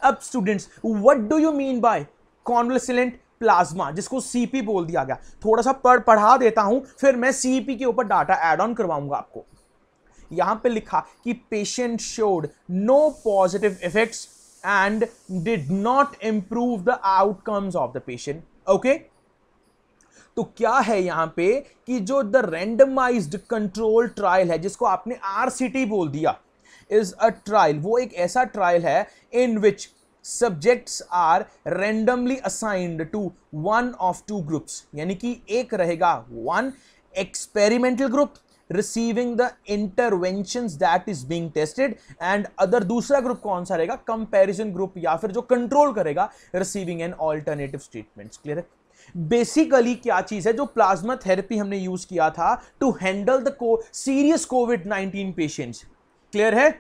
अब students what do you mean by convalescent plasma जिसको सीपी बोल दिया गया थोड़ा सा पढ़ पढ़ा देता हूं फिर मैं सीपी के ऊपर डाटा एड ऑन करवाऊंगा आपको यहां पे लिखा कि patient showed no positive effects and did not improve the outcomes of the patient okay तो क्या है यहां पे कि जो द रेंडमाइज्ड कंट्रोल ट्रायल है जिसको आपने आरसीटी बोल दिया इज अ ट्रायल वो एक ऐसा ट्रायल है in which subjects are randomly assigned to one of two groups यानी कि एक रहेगा one experimental group receiving the intervention that is being tested and other दूसरा ग्रुप कौन सा रहेगा कंपेरिजन ग्रुप या फिर जो कंट्रोल करेगा receiving an alternative treatment clear है बेसिकली क्या चीज है जो प्लाज्मा थेरेपी हमने यूज किया था to handle the serious COVID 19 patients clear है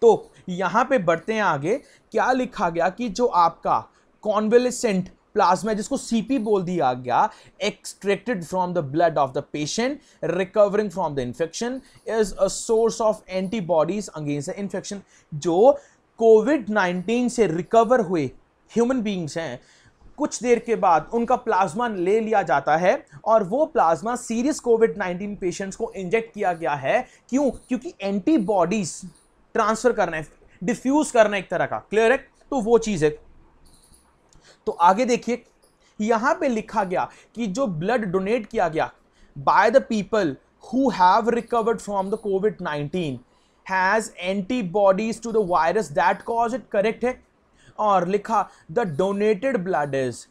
तो यहां पे बढ़ते हैं आगे क्या लिखा गया कि जो आपका कॉन्वेलिसेंट प्लाज्मा जिसको सीपी बोल दिया गया extracted from the blood of the patient recovering from the infection is a source of antibodies against the infection जो कोविड 19 से रिकवर हुए ह्यूमन बींग्स हैं कुछ देर के बाद उनका प्लाज्मा ले लिया जाता है और वो प्लाज्मा सीरियस कोविड 19 पेशेंट्स को इंजेक्ट किया गया है क्यों क्योंकि एंटीबॉडीज ट्रांसफर करना है डिफ्यूज करना एक तरह का क्लियर है तो वो चीज़ है तो आगे देखिए यहां पे लिखा गया कि जो ब्लड डोनेट किया गया by the people who have recovered from the COVID 19 has antibodies to the virus that cause it correct है और लिखा the donated blood is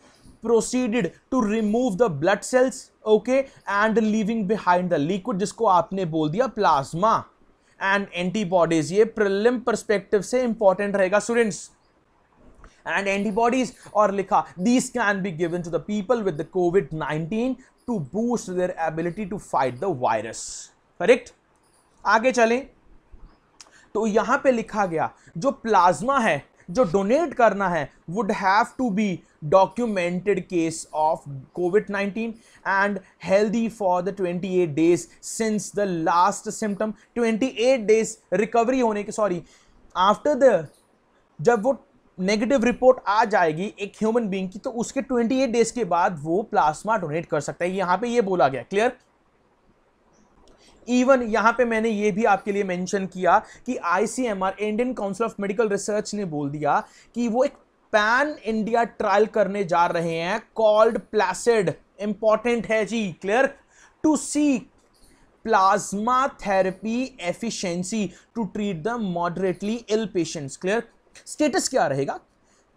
proceeded to remove the blood cells okay and living behind the liquid जिसको आपने बोल दिया प्लाज्मा एंड एंटीबॉडीज ये प्रिलिम परस्पेक्टिव से इंपॉर्टेंट रहेगा स्टूडेंट्स एंड एंटीबॉडीज और लिखा these can be given to the people with the COVID nineteen to boost their ability to fight the virus correct आगे चलें तो यहां पे लिखा गया जो प्लाज्मा है जो डोनेट करना है would have to be documented case of COVID 19 and healthy for the 28 days since the last symptom 28 days recovery होने के सॉरी आफ्टर द जब वो नेगेटिव रिपोर्ट आ जाएगी एक ह्यूमन बींग की तो उसके 28 डेज के बाद वो प्लाज्मा डोनेट कर सकता है यहाँ पे ये बोला गया क्लियर इवन यहां पे मैंने ये भी आपके लिए मेंशन किया कि ICMR Indian Council of Medical Research ने बोल दिया कि वो एक पैन इंडिया ट्रायल करने जा रहे हैं कॉल्ड प्लासिड इंपॉर्टेंट है जी clear to see plasma therapy efficiency to treat the moderately ill patients clear status क्या रहेगा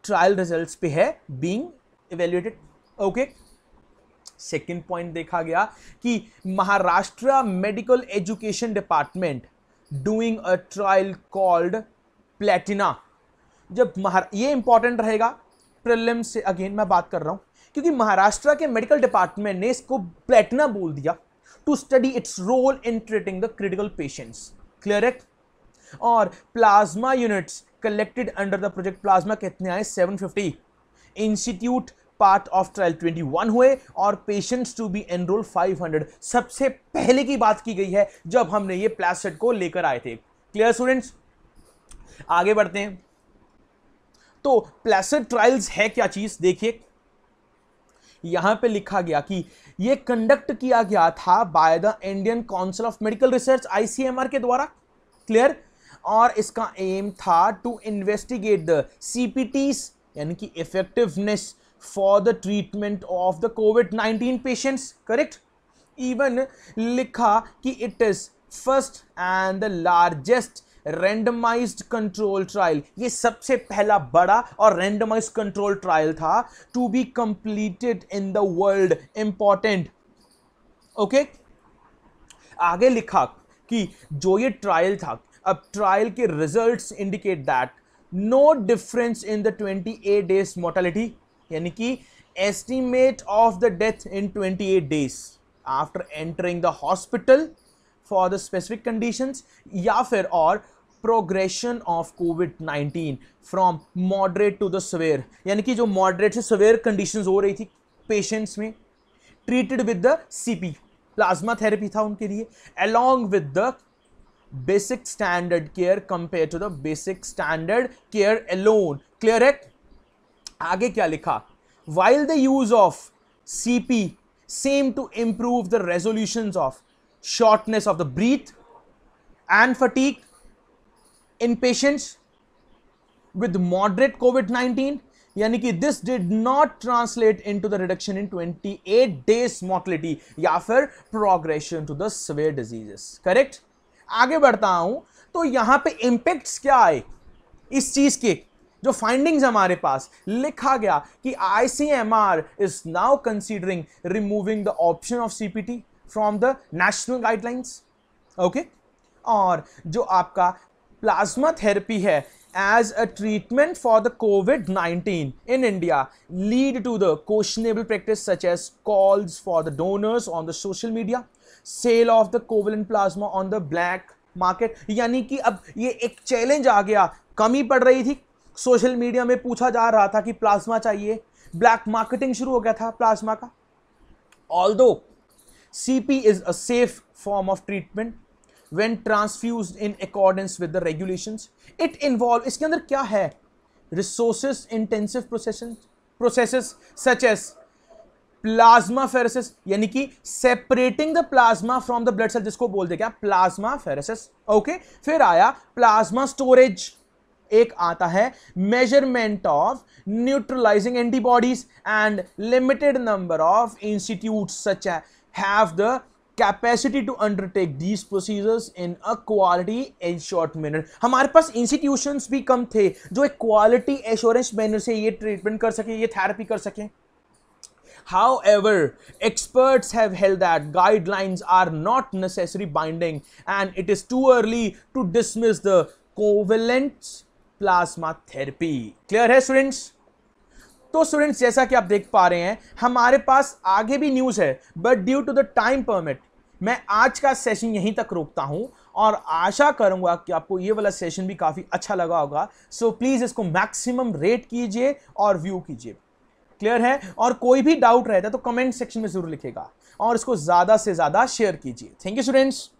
ट्रायल रिजल्ट्स पे है being evaluated okay second point देखा गया कि Maharashtra medical education department doing a trial called PLATINA जब महार ये इंपॉर्टेंट रहेगा प्रलम से अगेन मैं बात कर रहा हूँ क्योंकि महाराष्ट्र के मेडिकल डिपार्टमेंट ने इसको प्लेटिना बोल दिया to study its role in treating the critical patients clear है और plasma units collected under the project plasma कितने आए 750 इंस्टीट्यूट पार्ट ऑफ ट्रायल 21 हुए और पेशेंट्स टू बी एनरोल 500 सबसे पहले की बात की गई है जब हमने ये प्लास्ट को लेकर आए थे क्लियर स्टूडेंट्स आगे बढ़ते हैं तो प्लासेट ट्रायल्स है क्या चीज देखिए यहां पे लिखा गया कि यह कंडक्ट किया गया था by the Indian Council of Medical Research ICMR के द्वारा क्लियर और इसका एम था टू इन्वेस्टिगेट द सीपीटीज यानी कि effectiveness for the treatment of the COVID-19 patients, correct? Even likha ki it is first and the largest randomised control trial ये सबसे पहला बड़ा और रेंडमाइज कंट्रोल ट्रायल था to be completed in the world important okay आगे लिखा कि जो ये ट्रायल था अब ट्रायल के results indicate that no difference in the 28 days mortality यानी कि estimate of the death in 28 days after entering the hospital for the specific conditions या फिर और progression of COVID 19 from moderate to the severe यानी कि जो मॉडरेट से सवेयर कंडीशंस हो रही थी पेशेंट्स में treated with the CP plasma therapy था उनके लिए along with the basic standard care compare to the basic standard care alone clear है आगे क्या लिखा while the use of C P seem to improve the resolution of shortness of the breath and fatigue in patients with moderate COVID nineteen यानी कि this did not translate into the reduction in twenty eight days mortality या फिर progression to the severe diseases correct आगे बढ़ता हूं तो यहां पे इंपैक्ट्स क्या आए इस चीज के जो फाइंडिंग्स हमारे पास लिखा गया कि ICMR is now considering removing the option of CPT from the national guidelines okay और जो आपका प्लाज्मा थेरेपी है as a treatment for the COVID 19 in India lead to the questionable practice such as calls for the donors on the social media sale of the कोविल plasma on the black market यानी कि अब ये एक चैलेंज आ गया कमी पड़ रही थी सोशल मीडिया में पूछा जा रहा था कि प्लाज्मा चाहिए ब्लैक मार्केटिंग शुरू हो गया था प्लाज्मा का although C P is a safe form of treatment when transfuse in accordance with the regulation it involve इसके अंदर क्या है resource intensive process process such as plasmapheresis यानी कि separating the plasma from the blood cell जिसको बोल दे क्या प्लाज्मा फेरेसिस ओके फिर आया प्लाज्मा स्टोरेज एक आता है measurement of neutralising antibodies and limited number of institute such have the capacity to undertake these procedures in a quality ensured manner हमारे पास इंस्टीट्यूशन भी कम थे जो एक क्वालिटी एश्योरेंस मैनर से ये ट्रीटमेंट कर सकें ये थेरेपी कर सकें However, experts have held that guidelines are not necessary binding and it is too early to dismiss the covalence plasma therapy clear है स्टूडेंट्स तो स्टूडेंट्स जैसा कि आप देख पा रहे हैं हमारे पास आगे भी न्यूज़ है but due to the time permit मैं आज का सेशन यहीं तक रोकता हूं और आशा करूंगा कि आपको ये वाला सेशन भी काफ़ी अच्छा लगा होगा सो so, प्लीज़ इसको मैक्सिमम रेट कीजिए और व्यू कीजिए क्लियर है और कोई भी डाउट रहता है तो कमेंट सेक्शन में ज़रूर लिखेगा और इसको ज़्यादा से ज़्यादा शेयर कीजिए थैंक यू स्टूडेंट्स